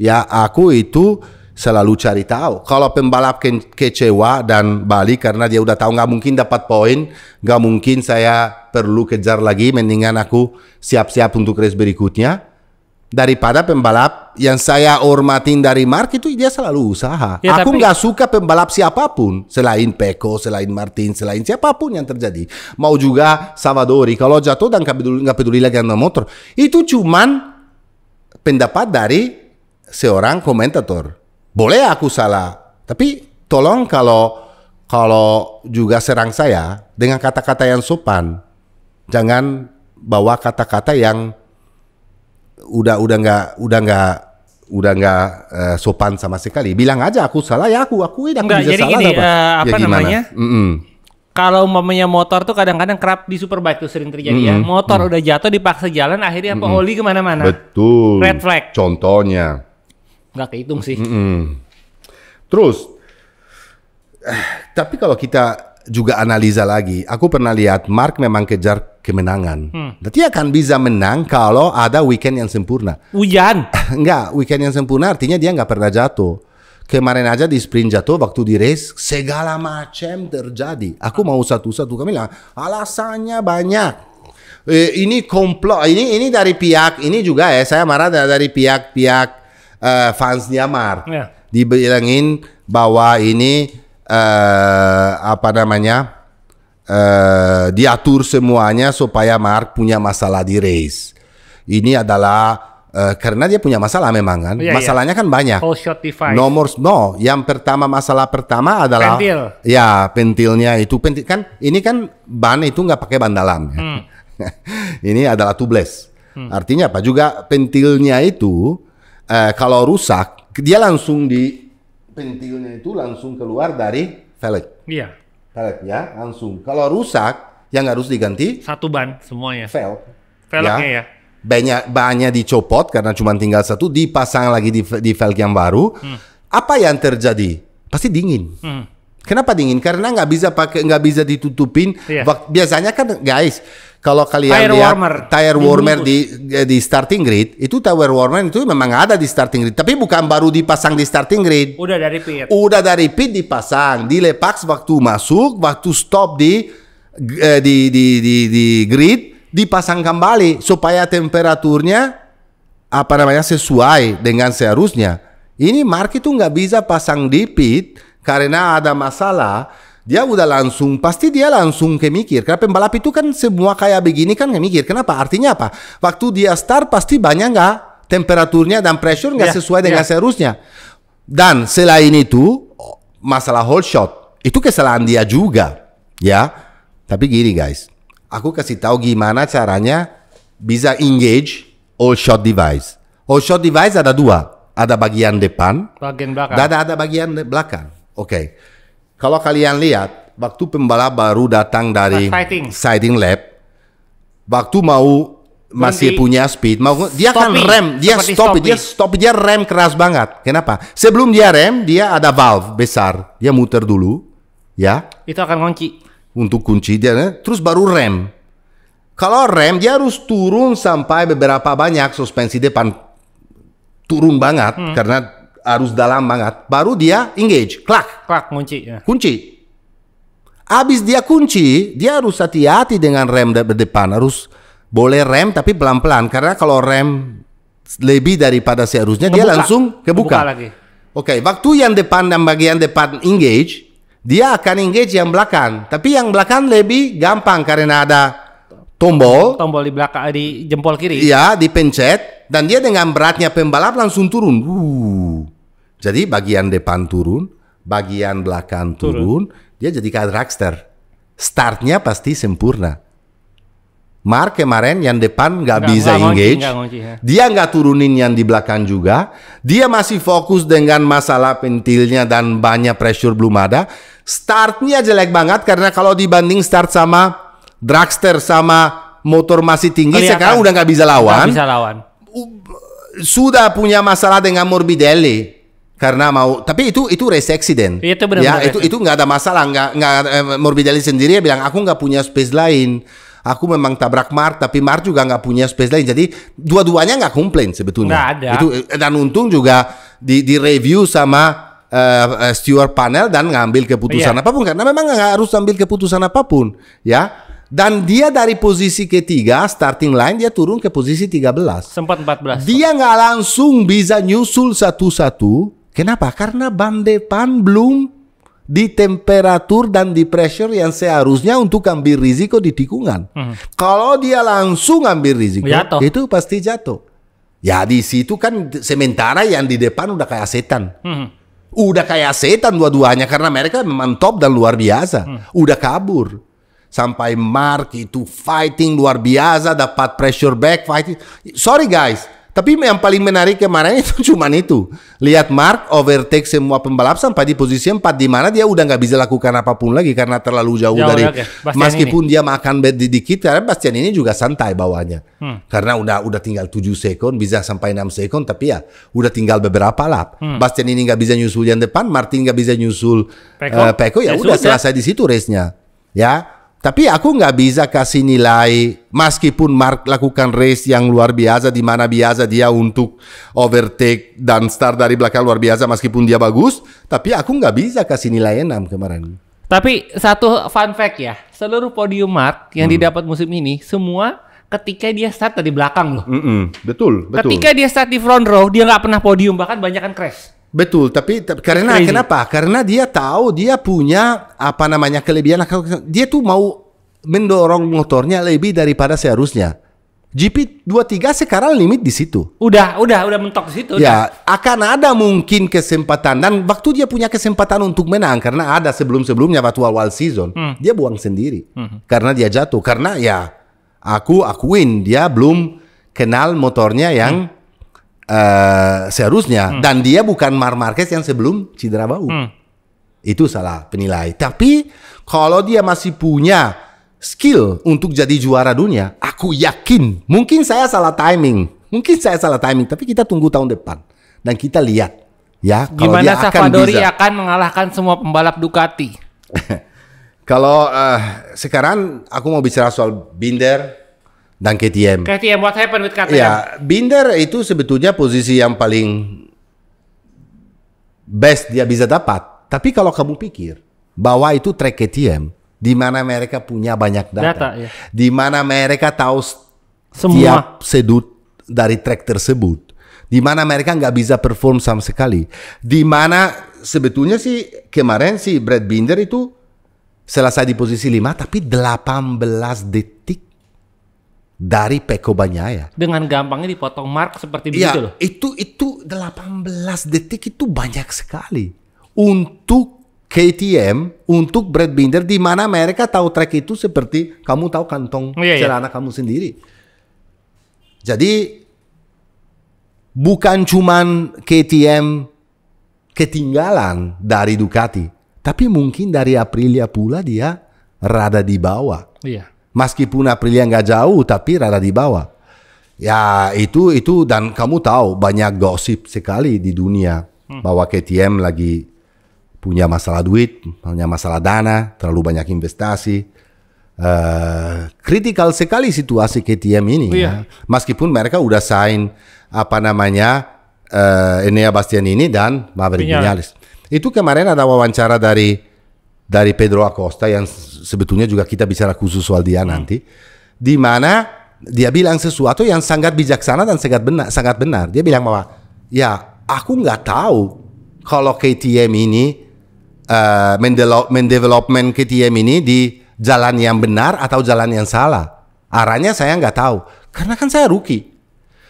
Ya aku itu selalu cari tahu. Kalau pembalap ke kecewa dan balik karena dia udah tahu nggak mungkin dapat poin, nggak mungkin saya perlu kejar lagi. Mendingan aku siap-siap untuk race berikutnya daripada pembalap yang saya hormatin dari Mark itu dia selalu usaha. Ya, aku nggak tapi... suka pembalap siapapun selain Peko, selain Martin, selain siapapun yang terjadi. Mau juga Savadori. Kalau jatuh dan nggak peduli lagi dengan motor, itu cuman pendapat dari seorang komentator. Boleh aku salah, tapi tolong kalau kalau juga serang saya dengan kata-kata yang sopan, jangan bawa kata-kata yang udah udah nggak udah nggak udah nggak uh, sopan sama sekali. Bilang aja aku salah ya aku akui aku nggak bisa jadi salah gini, apa, uh, apa ya namanya? Mm -mm. Kalau umpamanya motor tuh kadang-kadang kerap di superbike tuh sering terjadi mm -mm. ya. Motor mm -mm. udah jatuh dipaksa jalan akhirnya mm -mm. oli kemana-mana. Betul. Red flag. Contohnya. Nggak kehitung sih. Mm -mm. Terus, eh, tapi kalau kita juga analisa lagi. Aku pernah lihat Mark memang kejar kemenangan. Hmm. Berarti nah, akan bisa menang kalau ada weekend yang sempurna. Hujan? <laughs> Enggak, weekend yang sempurna artinya dia enggak pernah jatuh. Kemarin aja di sprint jatuh waktu di race segala macam terjadi. Aku mau satu-satu kami bilang alasannya banyak. Eh, ini komplot, ini ini dari pihak ini juga ya saya marah dari pihak-pihak uh, fansnya Mark. Yeah. Dibilangin bahwa ini uh, apa namanya uh, diatur semuanya supaya Mark punya masalah di race. Ini adalah Uh, karena dia punya masalah memang kan. Yeah, iya. Masalahnya yeah. kan banyak. Whole Nomor no, yang pertama masalah pertama adalah pentil. Ya, pentilnya itu pentil kan ini kan ban itu nggak pakai ban dalam. Ya. Hmm. <laughs> ini adalah tubeless. Hmm. Artinya apa? Juga pentilnya itu uh, kalau rusak dia langsung di pentilnya itu langsung keluar dari velg. Iya. Velg ya, langsung. Kalau rusak, yang harus diganti satu ban semuanya. Vel, Velgnya ya. ya. Banyak banyak dicopot karena cuma tinggal satu, dipasang lagi di, di velg yang baru. Hmm. Apa yang terjadi? Pasti dingin. Hmm. Kenapa dingin? Karena nggak bisa pakai, nggak bisa ditutupin. Iya. Biasanya kan, guys, kalau kalian tire lihat warmer. tire warmer di di starting grid itu tire warmer itu memang ada di starting grid tapi bukan baru dipasang di starting grid udah dari pit udah dari pit dipasang di lepax waktu masuk waktu stop di eh, di, di di di grid dipasang kembali supaya temperaturnya apa namanya sesuai dengan seharusnya ini market itu nggak bisa pasang di pit karena ada masalah dia udah langsung pasti dia langsung kayak mikir karena pembalap itu kan semua kayak begini kan kayak mikir kenapa artinya apa waktu dia start pasti banyak nggak temperaturnya dan pressure nggak yeah, sesuai dengan yeah. seharusnya dan selain itu masalah whole shot itu kesalahan dia juga ya tapi gini guys aku kasih tahu gimana caranya bisa engage all shot device all shot device ada dua ada bagian depan bagian belakang dan ada bagian belakang oke okay. Kalau kalian lihat, waktu pembalap baru datang dari siding. sighting lab, waktu mau masih punya speed, mau dia kan rem, dia Seperti stop, dia stop, dia rem keras banget. Kenapa? Sebelum dia rem, dia ada valve besar, dia muter dulu, ya. Itu akan kunci. Untuk kunci dia, eh, terus baru rem. Kalau rem dia harus turun sampai beberapa banyak suspensi depan turun banget hmm. karena harus dalam banget. Baru dia engage, klak. Klak, kunci. Ya. Kunci. Habis dia kunci, dia harus hati-hati dengan rem de depan. Harus boleh rem tapi pelan-pelan. Karena kalau rem lebih daripada seharusnya, Ngebuka. dia langsung kebuka. Ngebuka lagi. Oke, okay, waktu yang depan dan bagian depan engage, dia akan engage yang belakang. Tapi yang belakang lebih gampang karena ada tombol tombol di belakang eh, di jempol kiri iya dipencet dan dia dengan beratnya pembalap langsung turun Wuh. jadi bagian depan turun bagian belakang turun, turun. dia jadi kayak dragster startnya pasti sempurna Mark kemarin yang depan nggak bisa gak engage, ngunci, gak ngunci, ya. dia nggak turunin yang di belakang juga, dia masih fokus dengan masalah pentilnya dan banyak pressure belum ada. Startnya jelek banget karena kalau dibanding start sama dragster sama motor masih tinggi Kelihatan. sekarang udah nggak bisa lawan. Gak bisa lawan. Sudah punya masalah dengan Morbidelli karena mau tapi itu itu race accident. Iya, itu benar, -benar ya itu itu nggak ada masalah nggak nggak eh, Morbidelli sendiri bilang aku nggak punya space lain aku memang tabrak Mar tapi Mar juga nggak punya space lain jadi dua-duanya nggak komplain sebetulnya nggak ada itu eh, dan untung juga di di review sama uh, eh, steward panel dan ngambil keputusan yeah. apapun karena memang nggak harus ambil keputusan apapun ya dan dia dari posisi ketiga starting line dia turun ke posisi 13. Sempat 14. Dia nggak langsung bisa nyusul satu-satu. Kenapa? Karena ban depan belum di temperatur dan di pressure yang seharusnya untuk ambil risiko di tikungan. Hmm. Kalau dia langsung ambil risiko, jatuh. itu pasti jatuh. Ya di situ kan sementara yang di depan udah kayak setan. Hmm. Udah kayak setan dua-duanya karena mereka memang top dan luar biasa. Hmm. Udah kabur sampai Mark itu fighting luar biasa dapat pressure back fighting sorry guys tapi yang paling menarik kemarin <laughs> itu cuma itu lihat Mark overtake semua pembalap sampai di posisi 4 di mana dia udah nggak bisa lakukan apapun lagi karena terlalu jauh, jauh dari ya, meskipun ini. dia makan sedikit dikit karena Bastian ini juga santai bawahnya hmm. karena udah udah tinggal 7 second bisa sampai 6 second tapi ya udah tinggal beberapa lap hmm. Bastian ini nggak bisa nyusul yang depan Martin nggak bisa nyusul Peko, uh, Peko ya, ya udah selesai di situ race nya ya tapi aku nggak bisa kasih nilai meskipun Mark lakukan race yang luar biasa di mana biasa dia untuk overtake dan start dari belakang luar biasa meskipun dia bagus, tapi aku nggak bisa kasih nilai enam kemarin. Tapi satu fun fact ya, seluruh podium Mark yang hmm. didapat musim ini semua ketika dia start dari belakang loh. Mm -mm, betul, betul. Ketika dia start di front row, dia nggak pernah podium bahkan banyak kan crash. Betul, tapi karena Crazy. kenapa? Karena dia tahu dia punya apa namanya kelebihan. Dia tuh mau mendorong motornya lebih daripada seharusnya. GP23 sekarang limit di situ. Udah, udah, udah mentok di situ. Ya, udah. akan ada mungkin kesempatan dan waktu dia punya kesempatan untuk menang karena ada sebelum-sebelumnya waktu awal season, hmm. dia buang sendiri. Hmm. Karena dia jatuh, karena ya aku akuin dia belum kenal motornya yang hmm uh, seharusnya hmm. dan dia bukan Mar Marquez yang sebelum cedera bau. Hmm. Itu salah penilai. Tapi kalau dia masih punya skill untuk jadi juara dunia, aku yakin mungkin saya salah timing. Mungkin saya salah timing, tapi kita tunggu tahun depan dan kita lihat ya kalau gimana dia akan, akan mengalahkan semua pembalap Ducati. <laughs> kalau uh, sekarang aku mau bicara soal Binder dan KTM. KTM, what happened with KTM? Ya, Binder itu sebetulnya posisi yang paling best dia bisa dapat. Tapi kalau kamu pikir bahwa itu track KTM, di mana mereka punya banyak data, data ya. di mana mereka tahu semua sedut dari track tersebut, di mana mereka nggak bisa perform sama sekali, di mana sebetulnya sih kemarin si Brad Binder itu selesai di posisi 5 tapi 18 detik dari Peko Banyaya. Dengan gampangnya dipotong mark seperti ya, loh. Itu itu 18 detik itu banyak sekali untuk KTM untuk Brad Binder di mana mereka tahu track itu seperti kamu tahu kantong oh, iya, iya. celana kamu sendiri. Jadi bukan cuman KTM ketinggalan dari Ducati, tapi mungkin dari Aprilia pula dia rada di bawah. Iya. Meskipun Aprilia nggak jauh, tapi rada di bawah. Ya itu itu dan kamu tahu banyak gosip sekali di dunia hmm. bahwa KTM lagi punya masalah duit, punya masalah dana, terlalu banyak investasi. Uh, kritikal sekali situasi KTM ini. Oh, iya. ya. Meskipun mereka udah sign apa namanya uh, Enea Bastian ini dan Maverick Vinales. Itu kemarin ada wawancara dari dari Pedro Acosta yang sebetulnya juga kita bicara khusus soal dia hmm. nanti di mana dia bilang sesuatu yang sangat bijaksana dan sangat benar sangat benar dia bilang bahwa ya aku nggak tahu kalau KTM ini uh, eh, mendevelop, mendevelopment KTM ini di jalan yang benar atau jalan yang salah arahnya saya nggak tahu karena kan saya rookie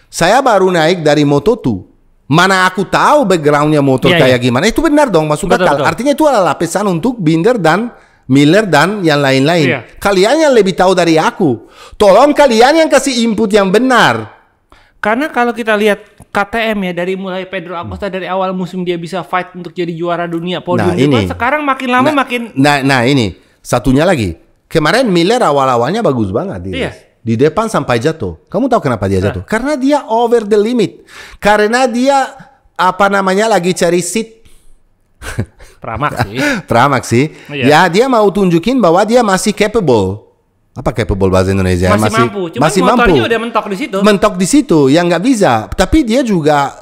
saya baru naik dari Moto2 Mana aku tahu backgroundnya motor yeah, iya. kayak yeah. gimana? Itu benar dong masuk betul, akal. Betul. Artinya itu adalah lapisan untuk Binder dan Miller dan yang lain-lain. Yeah. Kalian yang lebih tahu dari aku. Tolong kalian yang kasih input yang benar. Karena kalau kita lihat KTM ya dari mulai Pedro Acosta dari awal musim dia bisa fight untuk jadi juara dunia nah, podium. Nah, ini. sekarang makin lama nah, makin Nah, nah ini. Satunya lagi. Kemarin Miller awal-awalnya bagus banget. Iya. Yeah di depan sampai jatuh. Kamu tahu kenapa dia jatuh? Nah. Karena dia over the limit. Karena dia apa namanya lagi cari seat <laughs> Pramak sih. Pramak sih. Oh, iya. Ya, dia mau tunjukin bahwa dia masih capable. Apa capable bahasa Indonesia? Masih, masih mampu. Cuman masih mampu. udah mentok di situ. Mentok di situ, yang nggak bisa. Tapi dia juga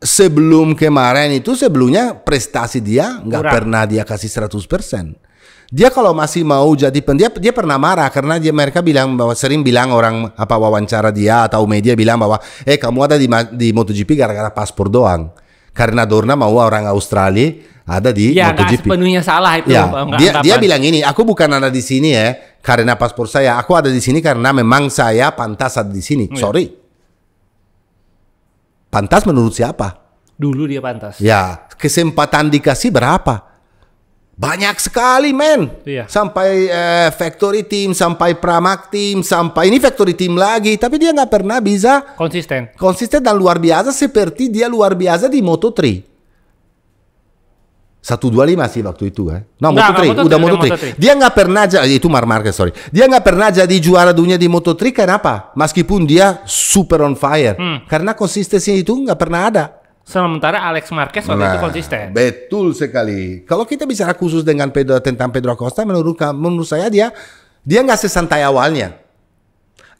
sebelum kemarin itu sebelumnya prestasi dia nggak pernah dia kasih 100% dia kalau masih mau jadi pen dia dia pernah marah karena dia mereka bilang bahwa sering bilang orang apa wawancara dia atau media bilang bahwa eh kamu ada di di MotoGP gara-gara paspor doang karena Dorna mau orang Australia ada di ya, MotoGP. Ya sepenuhnya salah itu. Ya, dia dia bilang ini aku bukan ada di sini ya karena paspor saya aku ada di sini karena memang saya pantas ada di sini. Oh, iya. Sorry. Ya. Pantas menurut siapa? Dulu dia pantas. Ya kesempatan dikasih berapa? banyak sekali men iya. sampai uh, factory team sampai pramak team sampai ini factory team lagi tapi dia nggak pernah bisa konsisten konsisten dan luar biasa seperti dia luar biasa di Moto3 satu dua lima sih waktu itu eh no nah, Moto3 udah Moto3 dia nggak pernah jadi itu Mar Marquez sorry dia nggak pernah jadi juara dunia di Moto3 kenapa meskipun dia super on fire hmm. karena konsistensi itu nggak pernah ada Sementara Alex Marquez waktu nah, itu konsisten. Betul sekali. Kalau kita bicara khusus dengan Pedro tentang Pedro Costa, menurut menurut saya dia dia nggak sesantai awalnya.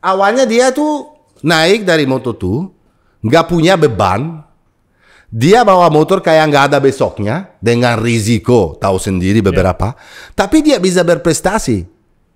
Awalnya dia tuh naik dari motor tuh nggak punya beban. Dia bawa motor kayak nggak ada besoknya dengan risiko tahu sendiri beberapa. Ya. Tapi dia bisa berprestasi.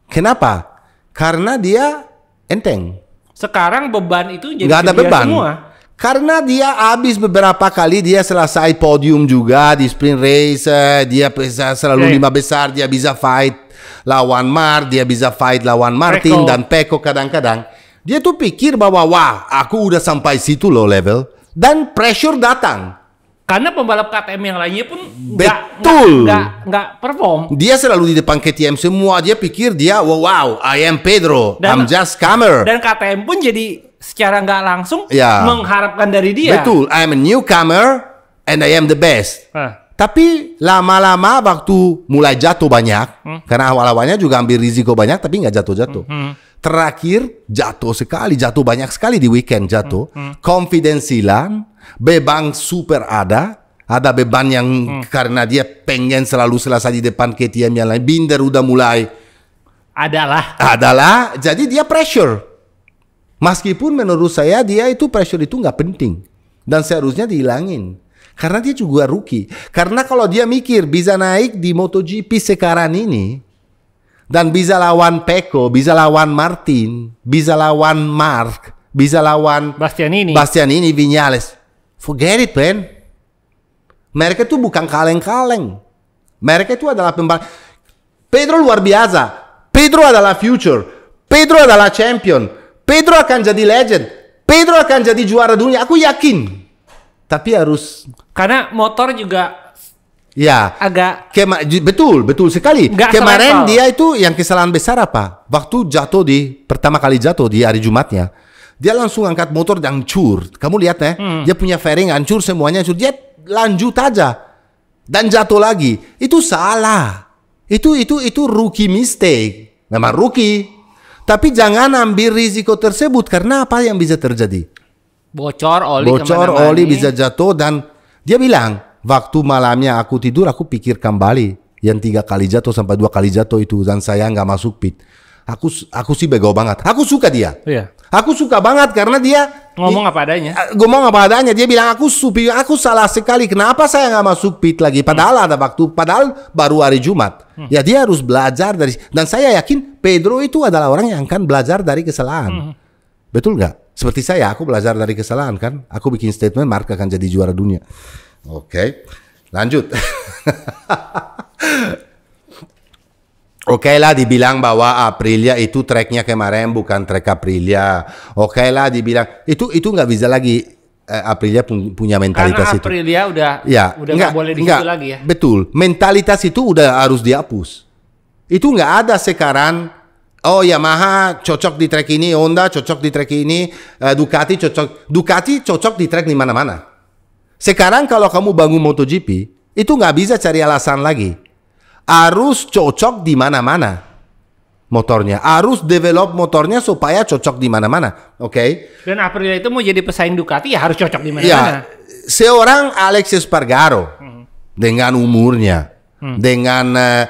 Kenapa? Karena dia enteng. Sekarang beban itu jadi nggak ada beban. Semua. Karena dia habis beberapa kali dia selesai podium juga di sprint race, eh, dia bisa selalu okay. lima besar, dia bisa fight lawan Mar, dia bisa fight lawan Martin Peko. dan Peko kadang-kadang. Dia tuh pikir bahwa wah, aku udah sampai situ loh level dan pressure datang. Karena pembalap KTM yang lainnya pun betul nggak perform. Dia selalu di depan KTM semua. Dia pikir dia wow, wow I am Pedro, dan, I'm just Camer. Dan KTM pun jadi secara nggak langsung yeah. mengharapkan dari dia. Betul, I'm a newcomer and I am the best. Huh. Tapi lama-lama waktu mulai jatuh banyak, hmm. karena awal-awalnya juga ambil risiko banyak, tapi nggak jatuh-jatuh. Hmm. hmm. Terakhir jatuh sekali, jatuh banyak sekali di weekend jatuh. Hmm. Confidence hmm. hilang, beban super ada, ada beban yang hmm. karena dia pengen selalu selesai di depan KTM yang lain. Binder udah mulai. Adalah. Adalah. Jadi dia pressure Meskipun menurut saya dia itu pressure itu nggak penting dan seharusnya dihilangin. Karena dia juga rookie. Karena kalau dia mikir bisa naik di MotoGP sekarang ini dan bisa lawan Peko, bisa lawan Martin, bisa lawan Mark, bisa lawan Bastianini, Bastianini, Vinales. Forget it, Ben. Mereka itu bukan kaleng-kaleng. Mereka itu adalah pembalap. Pedro luar biasa. Pedro adalah future. Pedro adalah champion. Pedro akan jadi legend. Pedro akan jadi juara dunia. Aku yakin. Tapi harus karena motor juga Ya. Agak Kema betul, betul sekali. Gak Kemarin selesai. dia itu yang kesalahan besar apa? Waktu jatuh di pertama kali jatuh di hari Jumatnya. Dia langsung angkat motor dan hancur. Kamu lihat ya, hmm. dia punya fairing hancur semuanya hancur. Dia lanjut aja dan jatuh lagi. Itu salah. Itu itu itu rookie mistake. Memang rookie tapi jangan ambil risiko tersebut karena apa yang bisa terjadi? Bocor oli Bocor kemana oli bisa jatuh dan dia bilang, waktu malamnya aku tidur aku pikir kembali yang tiga kali jatuh sampai dua kali jatuh itu dan saya nggak masuk pit. Aku aku sih bego banget. Aku suka dia. Iya. Aku suka banget karena dia ngomong apa adanya. Eh, ngomong apa adanya. Dia bilang aku supi, aku salah sekali. Kenapa saya nggak masuk pit lagi? Padahal hmm. ada waktu. Padahal baru hari Jumat. Hmm. Ya dia harus belajar dari. Dan saya yakin Pedro itu adalah orang yang akan belajar dari kesalahan. Hmm. Betul nggak? Seperti saya, aku belajar dari kesalahan kan. Aku bikin statement, Mark akan jadi juara dunia. Oke, okay. lanjut. <laughs> Oke okay, lah dibilang bahwa Aprilia itu treknya kemarin bukan trek Aprilia. Oke okay, lah dibilang itu itu nggak bisa lagi eh, Aprilia punya mentalitas Karena itu. Aprilia udah ya, udah nggak boleh di enggak, lagi ya. Betul. Mentalitas itu udah harus dihapus. Itu nggak ada sekarang Oh Yamaha cocok di trek ini, Honda cocok di trek ini, eh, Ducati cocok Ducati cocok di trek di mana-mana. Sekarang kalau kamu bangun MotoGP itu nggak bisa cari alasan lagi harus cocok di mana-mana motornya. Harus develop motornya supaya cocok di mana-mana. Oke. Okay? Dan Aprilia itu mau jadi pesaing Ducati ya harus cocok di mana-mana. Ya, seorang Alex Espargaro hmm. dengan umurnya, hmm. dengan uh,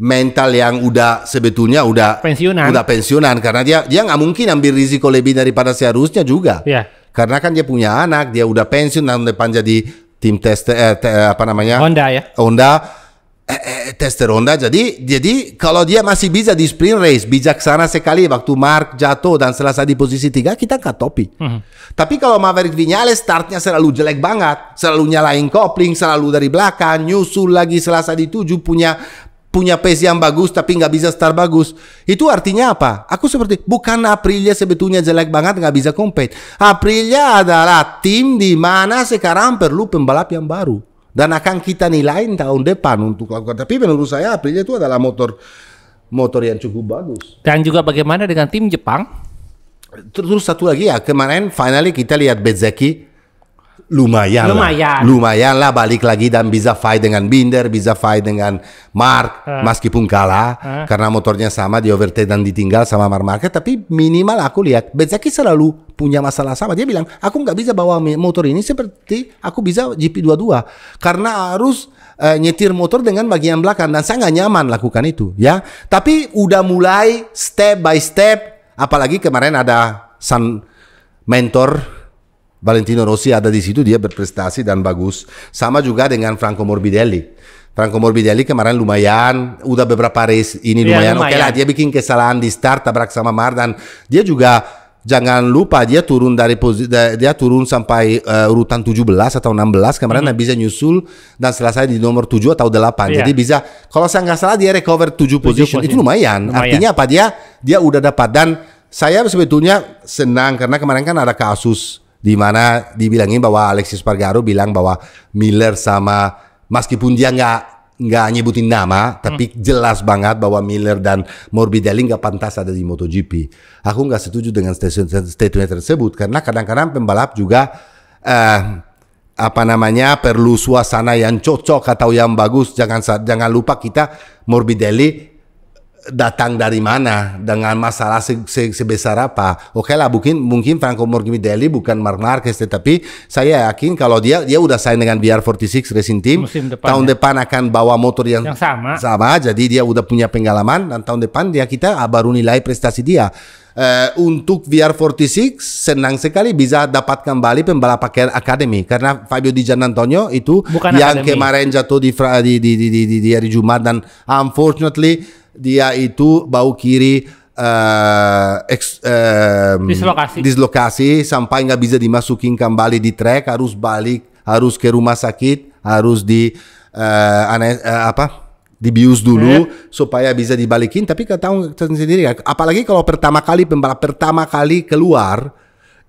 mental yang udah sebetulnya udah pensiunan. Udah pensiunan karena dia dia nggak mungkin ambil risiko lebih daripada seharusnya juga. Yeah. Karena kan dia punya anak, dia udah pensiun tahun depan jadi tim tes eh, eh, apa namanya Honda ya Honda Eh, eh, eh, tester jadi jadi kalau dia masih bisa di sprint race bijaksana sekali waktu Mark jatuh dan selesai di posisi tiga kita nggak topi. Hmm. Tapi kalau Maverick Vinales startnya selalu jelek banget, selalu nyalain kopling, selalu dari belakang, nyusul lagi selesai di tujuh punya punya pace yang bagus tapi nggak bisa start bagus. Itu artinya apa? Aku seperti bukan Aprilia sebetulnya jelek banget nggak bisa compete. Aprilia adalah tim di mana sekarang perlu pembalap yang baru dan akan kita nilai tahun depan untuk lakukan. Tapi menurut saya April itu adalah motor motor yang cukup bagus. Dan juga bagaimana dengan tim Jepang? Terus satu lagi ya kemarin finally kita lihat Bezeki lumayan lumayan lah. lumayan lah balik lagi dan bisa fight dengan Binder bisa fight dengan Mark uh. meskipun kalah uh. karena motornya sama di overtake dan ditinggal sama Mark Market tapi minimal aku lihat Bezaki selalu punya masalah sama dia bilang aku nggak bisa bawa motor ini seperti aku bisa GP22 karena harus uh, nyetir motor dengan bagian belakang dan saya nggak nyaman lakukan itu ya tapi udah mulai step by step apalagi kemarin ada San mentor Valentino Rossi ada di situ dia berprestasi dan bagus. Sama juga dengan Franco Morbidelli. Franco Morbidelli kemarin lumayan, udah beberapa race ini ya, lumayan. lumayan. Oke okay lah, dia bikin kesalahan di start tabrak sama Mardan. Dia juga jangan lupa dia turun dari dia turun sampai uh, urutan 17 atau 16 kemarin mm -hmm. bisa nyusul dan selesai di nomor 7 atau 8. Yeah. Jadi bisa kalau saya nggak salah dia recover 7, 7 position. Itu lumayan. lumayan. Artinya apa dia dia udah dapat dan saya sebetulnya senang karena kemarin kan ada kasus di mana dibilangin bahwa Alexis Pargaro bilang bahwa Miller sama meskipun dia nggak nggak nyebutin nama tapi hmm. jelas banget bahwa Miller dan Morbidelli nggak pantas ada di MotoGP. Aku nggak setuju dengan statement tersebut karena kadang-kadang pembalap juga eh, apa namanya perlu suasana yang cocok atau yang bagus. Jangan jangan lupa kita Morbidelli datang dari mana dengan masalah se se sebesar apa. Oke okay lah mungkin mungkin Franco Morbidelli bukan Mark Marquez tetapi saya yakin kalau dia dia udah sign dengan vr 46 Racing Team depan tahun ya. depan akan bawa motor yang, yang sama. sama jadi dia udah punya pengalaman dan tahun depan dia kita baru nilai prestasi dia. Uh, untuk VR46 senang sekali bisa dapat kembali pembalap akademi karena Fabio Di Giannantonio itu Bukan yang akademi. kemarin jatuh di, di, di, di, di, di hari Jumat dan unfortunately dia itu bau kiri uh, ex, uh, dislokasi. dislokasi sampai nggak bisa dimasukin kembali di trek harus balik harus ke rumah sakit harus di uh, eh, aneh, eh, uh, apa dibius dulu supaya bisa dibalikin tapi kita tahu sendiri apalagi kalau pertama kali pembalap pertama kali keluar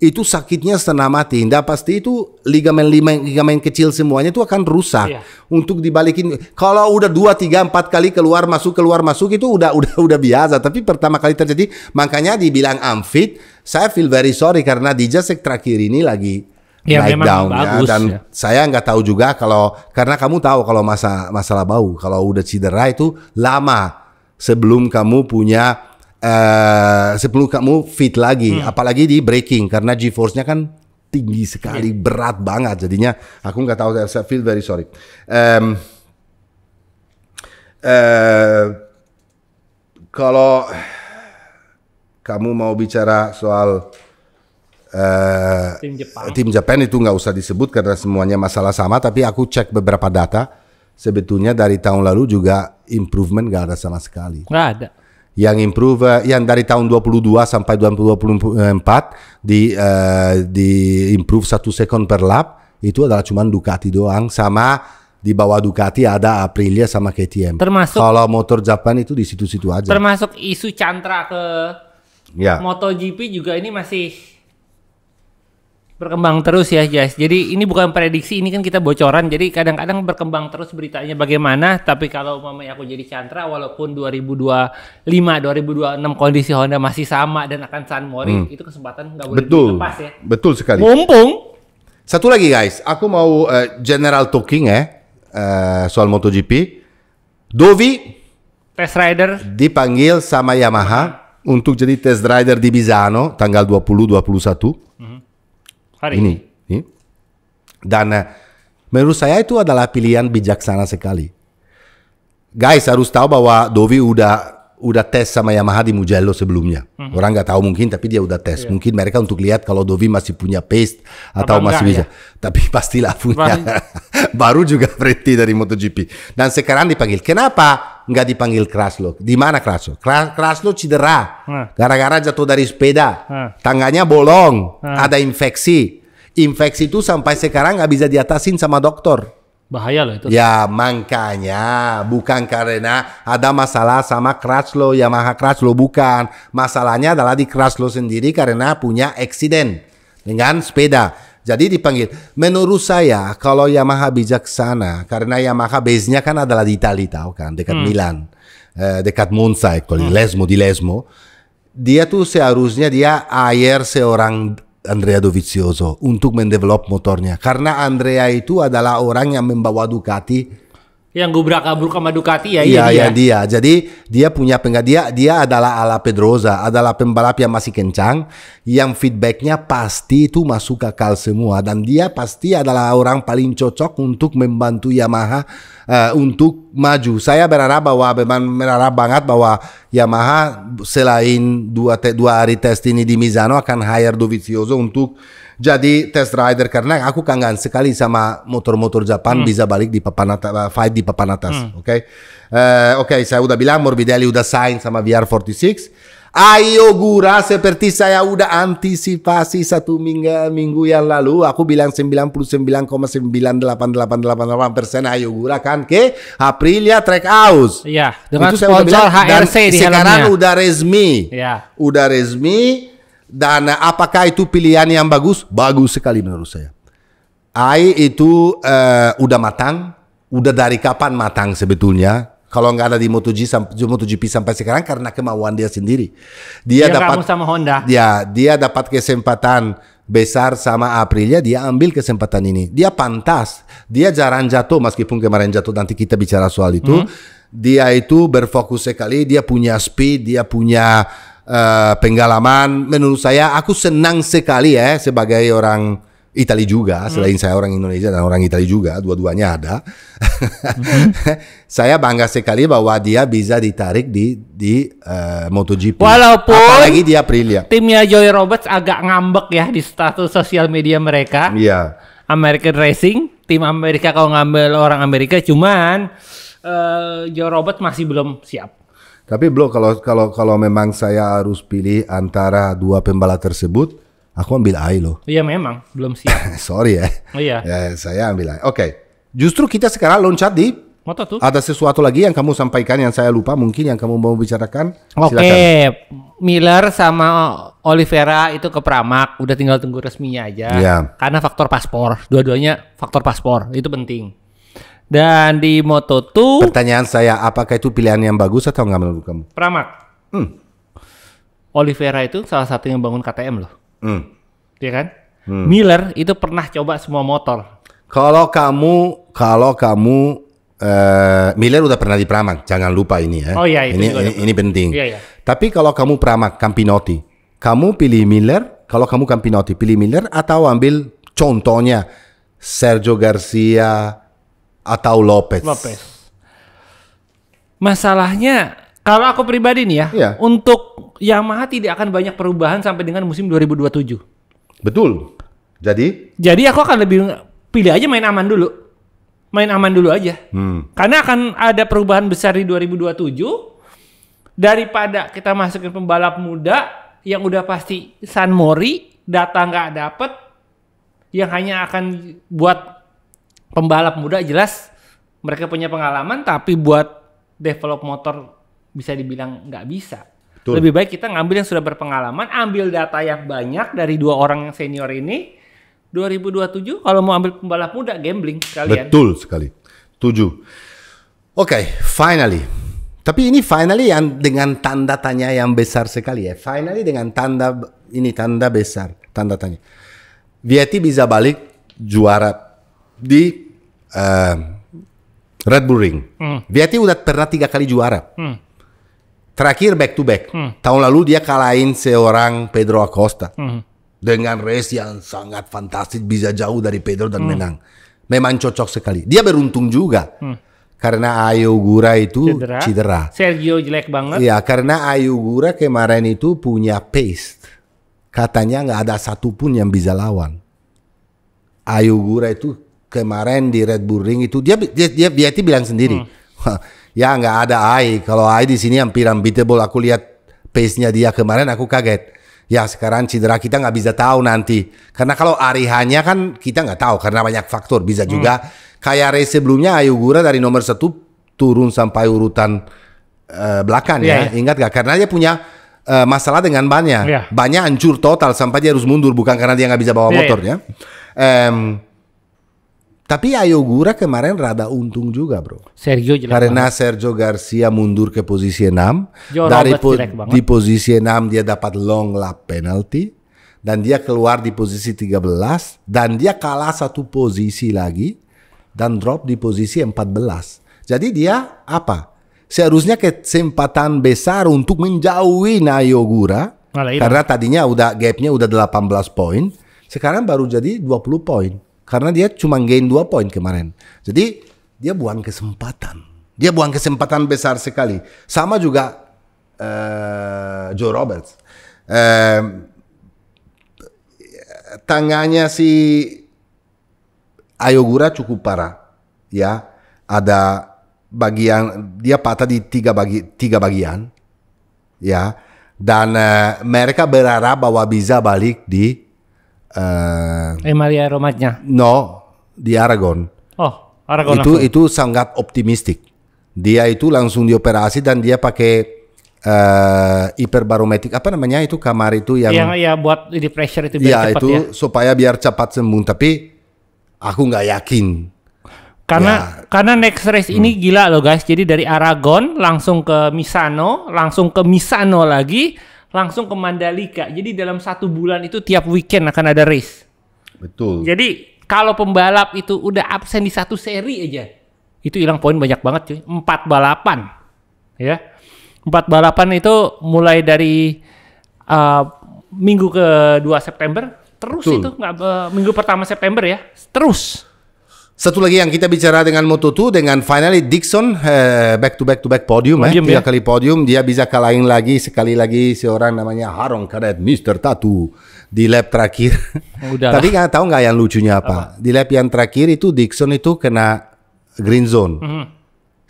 itu sakitnya setengah mati. Nah pasti itu ligamen-ligamen ligamen kecil semuanya itu akan rusak yeah. untuk dibalikin. Kalau udah dua tiga empat kali keluar masuk keluar masuk itu udah <laughs> udah udah biasa. Tapi pertama kali terjadi makanya dibilang amfit. Saya feel very sorry karena di Jasek terakhir ini lagi ya, naik down ya. Dan ya. saya nggak tahu juga kalau karena kamu tahu kalau masa masalah bau kalau udah cedera itu lama sebelum kamu punya uh, sebelum kamu fit lagi, hmm. apalagi di breaking karena G-force-nya kan tinggi sekali, yeah. berat banget. Jadinya aku nggak tahu, saya feel very sorry. Um, uh, kalau kamu mau bicara soal uh, tim Jepang, tim Jepang itu nggak usah disebut karena semuanya masalah sama. Tapi aku cek beberapa data, sebetulnya dari tahun lalu juga improvement nggak ada sama sekali. Nggak ada yang improve yang dari tahun 22 sampai 2024 di uh, di improve satu second per lap itu adalah cuma Ducati doang sama di bawah Ducati ada Aprilia sama KTM. Termasuk kalau motor Jepang itu di situ-situ aja. Termasuk isu cantra ke ya. MotoGP juga ini masih berkembang terus ya guys. Jadi ini bukan prediksi, ini kan kita bocoran. Jadi kadang-kadang berkembang terus beritanya bagaimana. Tapi kalau mamanya aku jadi Chandra, walaupun 2025, 2026 kondisi Honda masih sama dan akan San Mori, hmm. itu kesempatan nggak boleh Betul. dilepas ya. Betul sekali. Mumpung. Satu lagi guys, aku mau uh, general talking ya uh, soal MotoGP. Dovi test rider dipanggil sama Yamaha hmm. untuk jadi test rider di Misano tanggal 20 21. Hmm Hari ini. ini. Dan eh, menurut saya itu adalah pilihan bijaksana sekali. Guys harus tahu bahwa Dovi udah udah tes sama Yamaha di Mugello sebelumnya. Mm-hmm. Orang nggak tahu mungkin, tapi dia udah tes. Yeah. Mungkin mereka untuk lihat kalau Dovi masih punya pace atau Apa masih enggak, bisa. Ya? Tapi pastilah punya. Baru <laughs> juga berhenti dari MotoGP. Dan sekarang dipanggil. Kenapa? nggak dipanggil Kraslo. Di mana Kraslo? Kraslo cedera. Gara-gara jatuh dari sepeda. Tangganya bolong. Ada infeksi. Infeksi itu sampai sekarang nggak bisa diatasin sama dokter. Bahaya loh itu. Ya makanya bukan karena ada masalah sama Kraslo, Yamaha Kraslo bukan. Masalahnya adalah di Kraslo sendiri karena punya eksiden dengan sepeda. Jadi dipanggil. Menurut saya kalau Yamaha bijaksana karena Yamaha base-nya kan adalah di Italia tahu kan dekat hmm. Milan, eh, dekat Monza, ecco, hmm. Lesmo di Lesmo. Dia tuh seharusnya dia air seorang Andrea Dovizioso untuk mendevelop motornya karena Andrea itu adalah orang yang membawa Ducati yang gubrak abruk sama Ducati ya iya, iya dia. dia. Jadi dia punya pengga dia dia adalah ala Pedroza adalah pembalap yang masih kencang, yang feedbacknya pasti itu masuk akal semua dan dia pasti adalah orang paling cocok untuk membantu Yamaha uh, untuk maju. Saya berharap bahwa memang berharap banget bahwa Yamaha selain dua te, dua hari tes ini di Misano akan hire Dovizioso untuk jadi test rider karena aku kangen sekali sama motor-motor Jepang hmm. bisa balik di papan atas, eh, fight di papan atas. Hmm. Oke. Okay? Uh, eh, Oke, okay, saya udah bilang Morbidelli udah sign sama VR46. Ayo Gura, seperti saya udah antisipasi satu minggu, minggu yang lalu, aku bilang 99,9888 persen Ayo Gura kan ke Aprilia Track House. Iya, dengan Itu sponsor bilang, HRC dan di sekarang udah resmi. Iya. Udah resmi dan apakah itu pilihan yang bagus? Bagus sekali menurut saya. AI itu uh, udah matang, udah dari kapan matang sebetulnya? Kalau nggak ada di MotoGP, MotoGP sampai sekarang karena kemauan dia sendiri. Dia, dia dapat sama Honda. Ya, dia dapat kesempatan besar sama Aprilia, dia ambil kesempatan ini. Dia pantas, dia jarang jatuh meskipun kemarin jatuh. Nanti kita bicara soal itu. Mm -hmm. Dia itu berfokus sekali, dia punya speed, dia punya uh, pengalaman menurut saya aku senang sekali ya sebagai orang Italia juga hmm. selain saya orang Indonesia dan orang Italia juga dua-duanya ada hmm. <laughs> saya bangga sekali bahwa dia bisa ditarik di di uh, MotoGP walaupun apalagi di Aprilia timnya Joey Roberts agak ngambek ya di status sosial media mereka yeah. American Racing tim Amerika kalau ngambil orang Amerika cuman uh, eh, Joe Robert masih belum siap tapi bro kalau kalau kalau memang saya harus pilih antara dua pembalap tersebut, aku ambil AI loh. Iya memang belum siap. <laughs> Sorry ya. Oh, iya. Ya, saya ambil AI. Oke. Okay. Justru kita sekarang loncat di Moto tuh. Ada sesuatu lagi yang kamu sampaikan yang saya lupa mungkin yang kamu mau bicarakan. Oke, okay. Miller sama Oliveira itu ke Pramak, udah tinggal tunggu resminya aja. Yeah. Karena faktor paspor, dua-duanya faktor paspor itu penting. Dan di Moto2 Pertanyaan saya, apakah itu pilihan yang bagus atau enggak menurut kamu? Pramak. Hmm. Oliveira itu salah satu yang bangun KTM loh. Hmm. Iya kan? Hmm. Miller itu pernah coba semua motor. Kalau kamu kalau kamu Uh, Miller udah pernah di Pramak, jangan lupa ini ya. Oh iya, ini, ini, ini penting. Iya, iya. Tapi kalau kamu Pramak, Campinotti, kamu pilih Miller. Kalau kamu Campinotti, pilih Miller atau ambil contohnya Sergio Garcia, atau Lopez. Lopez. Masalahnya kalau aku pribadi nih ya, ya, untuk Yamaha tidak akan banyak perubahan sampai dengan musim 2027. Betul. Jadi? Jadi aku akan lebih pilih aja main aman dulu. Main aman dulu aja. Hmm. Karena akan ada perubahan besar di 2027 daripada kita masukin pembalap muda yang udah pasti San Mori datang nggak dapet yang hanya akan buat pembalap muda jelas mereka punya pengalaman tapi buat develop motor bisa dibilang nggak bisa. Betul. Lebih baik kita ngambil yang sudah berpengalaman, ambil data yang banyak dari dua orang yang senior ini. 2027 kalau mau ambil pembalap muda gambling kalian. Betul sekali. Tujuh. Oke, okay, finally. Tapi ini finally yang dengan tanda tanya yang besar sekali ya. Finally dengan tanda ini tanda besar, tanda tanya. Vieti bisa balik juara di uh, Red Bull Ring. Mm. Vietti udah pernah tiga kali juara. Mm. Terakhir back to back. Mm. Tahun lalu dia kalahin seorang Pedro Acosta. Mm. Dengan race yang sangat fantastis bisa jauh dari Pedro dan mm. menang. Memang cocok sekali. Dia beruntung juga. Mm. Karena Ayugura itu cedera. cedera. Sergio jelek banget. Iya, karena Ayugura kemarin itu punya pace. Katanya nggak ada satupun yang bisa lawan. Ayugura itu kemarin di Red Bull Ring itu dia dia dia Vieti bilang sendiri hmm. ya nggak ada AI kalau AI di sini hampir unbeatable aku lihat pace nya dia kemarin aku kaget ya sekarang cedera kita nggak bisa tahu nanti karena kalau Ari hanya kan kita nggak tahu karena banyak faktor bisa hmm. juga hmm. kayak race sebelumnya Ayu Gura dari nomor satu turun sampai urutan uh, belakang yeah, ya iya, iya. ingat gak karena dia punya uh, masalah dengan banyak yeah. banyak hancur total sampai dia harus mundur bukan karena dia nggak bisa bawa yeah, iya. motornya yeah. Um, tapi Ayogura kemarin rada untung juga bro. Sergio jelas Karena banget. Sergio Garcia mundur ke posisi 6. Yo, dari po di posisi 6 dia dapat long lap penalty. Dan dia keluar di posisi 13. Dan dia kalah satu posisi lagi. Dan drop di posisi 14. Jadi dia apa? Seharusnya kesempatan besar untuk menjauhi Ayogura. karena tadinya udah gapnya udah 18 poin. Sekarang baru jadi 20 poin. Karena dia cuma gain 2 poin kemarin. Jadi dia buang kesempatan. Dia buang kesempatan besar sekali. Sama juga uh, Joe Roberts. Uh, eh, tangannya si Ayogura cukup parah. Ya, ada bagian dia patah di tiga bagi tiga bagian. Ya, dan uh, mereka berharap bahwa bisa balik di Eh, eh Maria Romagna. No, di Aragon. Oh, Aragon. Itu aku. itu sangat optimistik. Dia itu langsung dioperasi dan dia pakai uh, eh, hiperbarometrik apa namanya itu kamar itu yang yang ya buat di pressure itu biar ya, cepat itu ya. supaya biar cepat sembuh tapi aku nggak yakin karena ya. karena next race hmm. ini gila loh guys jadi dari Aragon langsung ke Misano langsung ke Misano lagi langsung ke Mandalika. Jadi dalam satu bulan itu tiap weekend akan ada race. Betul. Jadi kalau pembalap itu udah absen di satu seri aja, itu hilang poin banyak banget cuy. Empat balapan, ya. Empat balapan itu mulai dari uh, minggu ke 2 September terus Betul. itu nggak uh, minggu pertama September ya terus satu lagi yang kita bicara dengan Moto2 dengan finally Dixon uh, back to back to back podium, eh. podium eh, tiga ya? kali podium dia bisa kalahin lagi sekali lagi seorang namanya Haron Kadet Mister Tatu di lap terakhir. <laughs> Udah Tapi nggak tahu nggak yang lucunya apa? apa? Di lap yang terakhir itu Dixon itu kena green zone. Mm -hmm.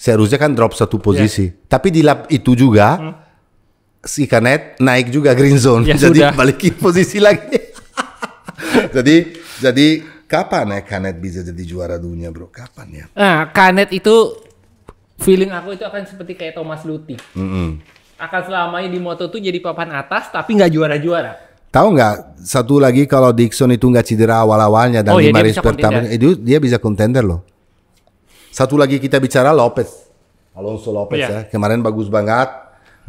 Seharusnya kan drop satu iya. posisi. Yeah. Tapi di lap itu juga mm. si Kanet naik juga green zone. Ya, <laughs> Jadi balikin posisi lagi. <laughs> jadi jadi kapan ya Kanet bisa jadi juara dunia bro? Kapan ya? Nah, Kanet itu feeling aku itu akan seperti kayak Thomas Luti Mm -hmm. Akan selamanya di moto tuh jadi papan atas tapi nggak juara-juara. Tahu nggak satu lagi kalau Dixon itu nggak cedera awal-awalnya dan oh, iya, di iya, pertama itu dia bisa contender loh. Satu lagi kita bicara Lopez. Alonso Lopez yeah. ya. Kemarin bagus banget.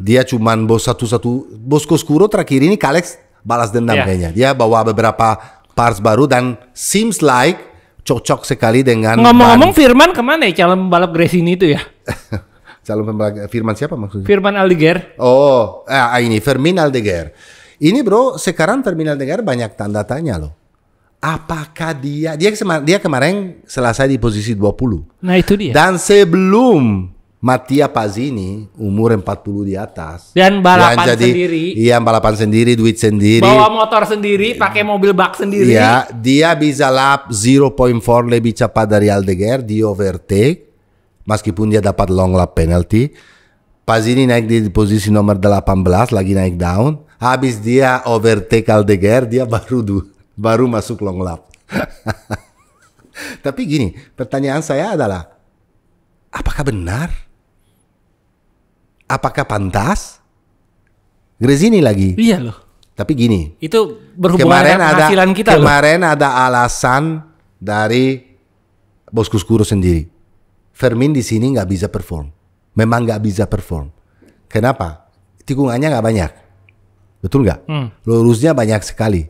Dia cuman bos satu-satu bos Koskuro terakhir ini Kalex balas dendam yeah. kayaknya. Dia bawa beberapa parts baru dan seems like cocok sekali dengan ngomong-ngomong Firman kemana ya calon pembalap ini itu ya <laughs> calon pembalap eh, Firman siapa maksudnya Firman Aldeger oh eh, ini Firmin Aldeger ini bro sekarang Firmin Aldeger banyak tanda tanya loh apakah dia dia, dia kemarin selesai di posisi 20 nah itu dia dan sebelum Mattia Pazini umur 40 di atas dan balapan jadi, sendiri. Iya, balapan sendiri, duit sendiri. Bawa motor sendiri, iya. pakai mobil bak sendiri. Iya, dia bisa lap 0.4 lebih cepat dari Aldeguer di overtake meskipun dia dapat long lap penalty. Pazini naik di posisi nomor 18 lagi naik down. Habis dia overtake Aldeguer, dia baru du, baru masuk long lap. <laughs> Tapi gini, pertanyaan saya adalah apakah benar apakah pantas? Grezini lagi. Iya loh. Tapi gini. Itu berhubungan kemarin dengan penghasilan ada, kita Kemarin loh. ada alasan dari bosku skuro sendiri. Fermin di sini nggak bisa perform. Memang nggak bisa perform. Kenapa? Tikungannya nggak banyak. Betul nggak? Hmm. Lurusnya banyak sekali.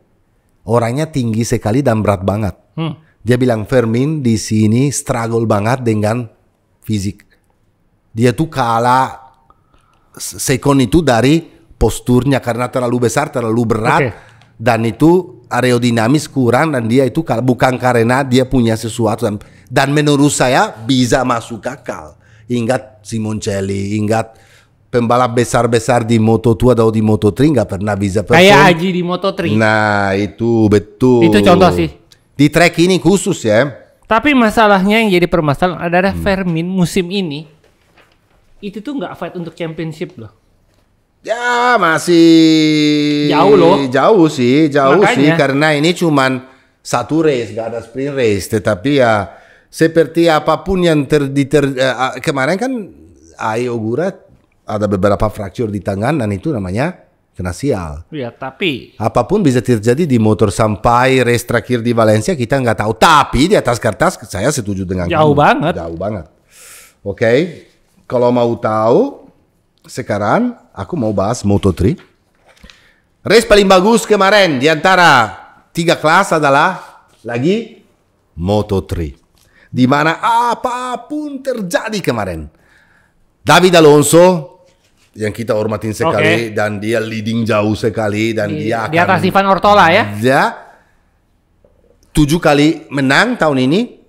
Orangnya tinggi sekali dan berat banget. Hmm. Dia bilang Fermin di sini struggle banget dengan fisik. Dia tuh kalah second itu dari posturnya karena terlalu besar, terlalu berat okay. dan itu aerodinamis kurang dan dia itu bukan karena dia punya sesuatu dan, dan menurut saya bisa masuk akal. Ingat Simoncelli, ingat pembalap besar-besar di Moto2 atau di Moto3 nggak pernah bisa perform. Kayak Haji di Moto3. Nah, itu betul. Itu contoh sih. Di track ini khusus ya. Tapi masalahnya yang jadi permasalahan adalah hmm. Fermin musim ini itu tuh nggak fight untuk championship loh. Ya masih jauh loh. Jauh sih, jauh Makanya. sih karena ini cuman satu race, gak ada sprint race. Tetapi ya seperti apapun yang ter, di ter uh, kemarin kan Ayo Gura ada beberapa fraktur di tangan dan itu namanya kena sial. Ya tapi apapun bisa terjadi di motor sampai race terakhir di Valencia kita nggak tahu. Tapi di atas kertas saya setuju dengan jauh kamu. banget. Jauh banget. Oke. Okay? Kalau mau tahu, sekarang aku mau bahas Moto3. Race paling bagus kemarin di antara tiga kelas adalah lagi Moto3. Di mana apapun terjadi kemarin. David Alonso yang kita hormatin sekali okay. dan dia leading jauh sekali dan di, dia akan, di atas Ivan Ortola ya. Dia tujuh kali menang tahun ini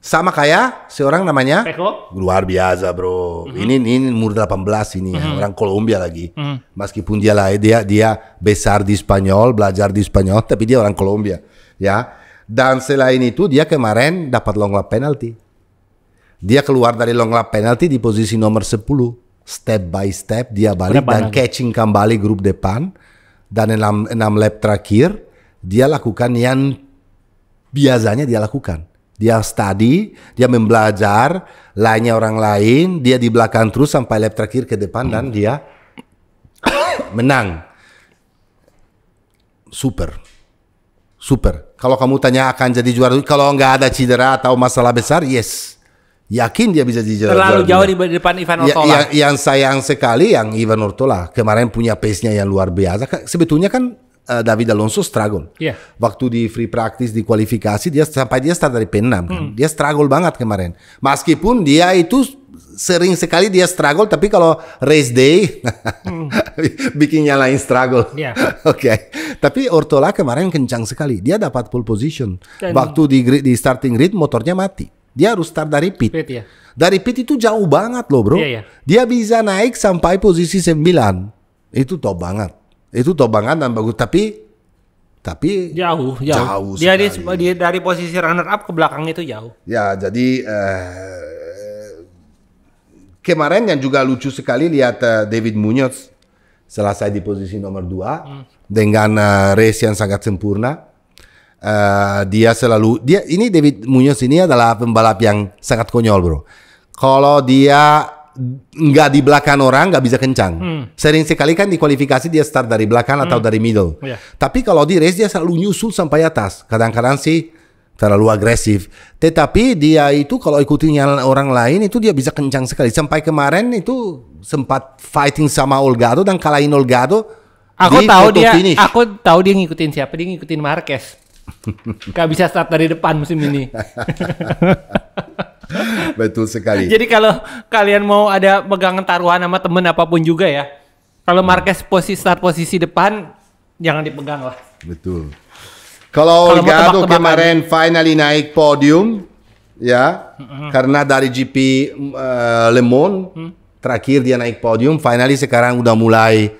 sama kayak seorang namanya Peko. luar biasa bro mm -hmm. ini ini umur 18 ini mm -hmm. orang Kolombia lagi mm -hmm. meskipun dia lah dia dia besar di Spanyol belajar di Spanyol tapi dia orang Kolombia ya dan selain itu dia kemarin dapat long lap penalty dia keluar dari long lap penalty di posisi nomor 10 step by step dia balik Berapa dan lagi? catching kembali grup depan dan enam enam lap terakhir dia lakukan yang biasanya dia lakukan dia study, dia membelajar lainnya orang lain, dia di belakang terus sampai lap terakhir ke depan hmm. dan dia menang. Super. Super. Kalau kamu tanya akan jadi juara kalau nggak ada cedera atau masalah besar, yes. Yakin dia bisa jadi juara Terlalu jauh di depan Ivan ya, Ortola. Ya, yang, yang sayang sekali yang Ivan Ortola kemarin punya pace-nya yang luar biasa. Sebetulnya kan Eh, David Alonso struggle. Yeah. Waktu di free practice di kualifikasi dia sampai dia start dari P6 kan. Mm. Dia struggle banget kemarin. Meskipun dia itu sering sekali dia struggle tapi kalau race day mm. <laughs> bikin nyalain struggle. Yeah. <laughs> Oke. Okay. Tapi Ortola kemarin kencang sekali. Dia dapat pole position. Dan, Waktu di di starting grid motornya mati. Dia harus start dari pit. pit ya. Dari pit itu jauh banget loh, Bro. Yeah, yeah. Dia bisa naik sampai posisi 9. Itu top banget. Itu top banget dan bagus tapi tapi jauh jauh, jauh dia, di, dia dari posisi runner up ke belakang itu jauh ya jadi eh, kemarin yang juga lucu sekali lihat uh, David Munoz selesai di posisi nomor dua hmm. dengan uh, race yang sangat sempurna eh, dia selalu dia ini David Munoz ini adalah pembalap yang sangat konyol bro kalau dia nggak di belakang orang nggak bisa kencang. Hmm. Sering sekali kan di kualifikasi dia start dari belakang hmm. atau dari middle. Yeah. Tapi kalau di race dia selalu nyusul sampai atas. Kadang-kadang sih terlalu agresif. Tetapi dia itu kalau ikutin orang lain itu dia bisa kencang sekali. Sampai kemarin itu sempat fighting sama Olgado dan kalahin Olgado. Aku di tahu dia, finish. aku tahu dia ngikutin siapa, dia ngikutin Marquez. <laughs> Gak bisa start dari depan musim ini. <laughs> <laughs> Betul sekali. Jadi kalau kalian mau ada pegangan taruhan sama temen apapun juga ya. Kalau Marquez posisi start posisi depan jangan dipegang lah. Betul. Kalau Olgado kemarin finally naik podium ya mm-hmm. karena dari GP uh, eh, Le Mans mm. terakhir dia naik podium finally sekarang udah mulai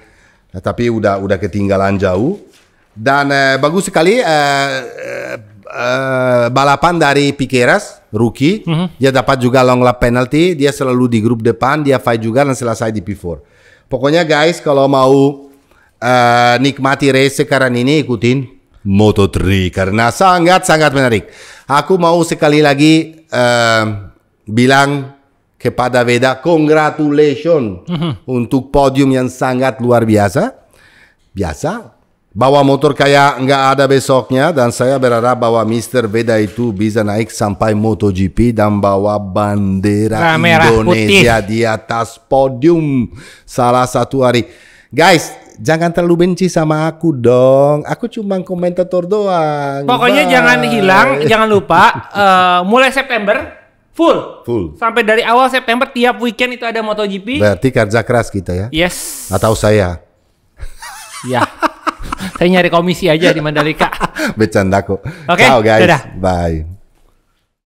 nah, tapi udah udah ketinggalan jauh dan uh, bagus sekali uh, uh, uh, balapan dari Piqueras rookie. Mm -hmm. Dia dapat juga long lap penalty, dia selalu di grup depan, dia fight juga dan selesai di P4. Pokoknya guys kalau mau uh, nikmati race sekarang ini ikutin Moto3 karena sangat-sangat menarik. Aku mau sekali lagi uh, bilang kepada Veda congratulations mm -hmm. untuk podium yang sangat luar biasa. Biasa Bawa motor kayak nggak ada besoknya dan saya berharap bahwa Mister Veda itu bisa naik sampai MotoGP dan bawa bandera Ramera nah, Indonesia putih. di atas podium salah satu hari. Guys, jangan terlalu benci sama aku dong. Aku cuma komentator doang. Pokoknya Bye. jangan hilang, jangan lupa uh, mulai September full. Full. Sampai dari awal September tiap weekend itu ada MotoGP. Berarti kerja keras kita ya. Yes. Atau saya. ya. Saya nyari komisi aja di Mandalika. <laughs> Bercanda kok. Oke, okay, guys. Dadah. Bye.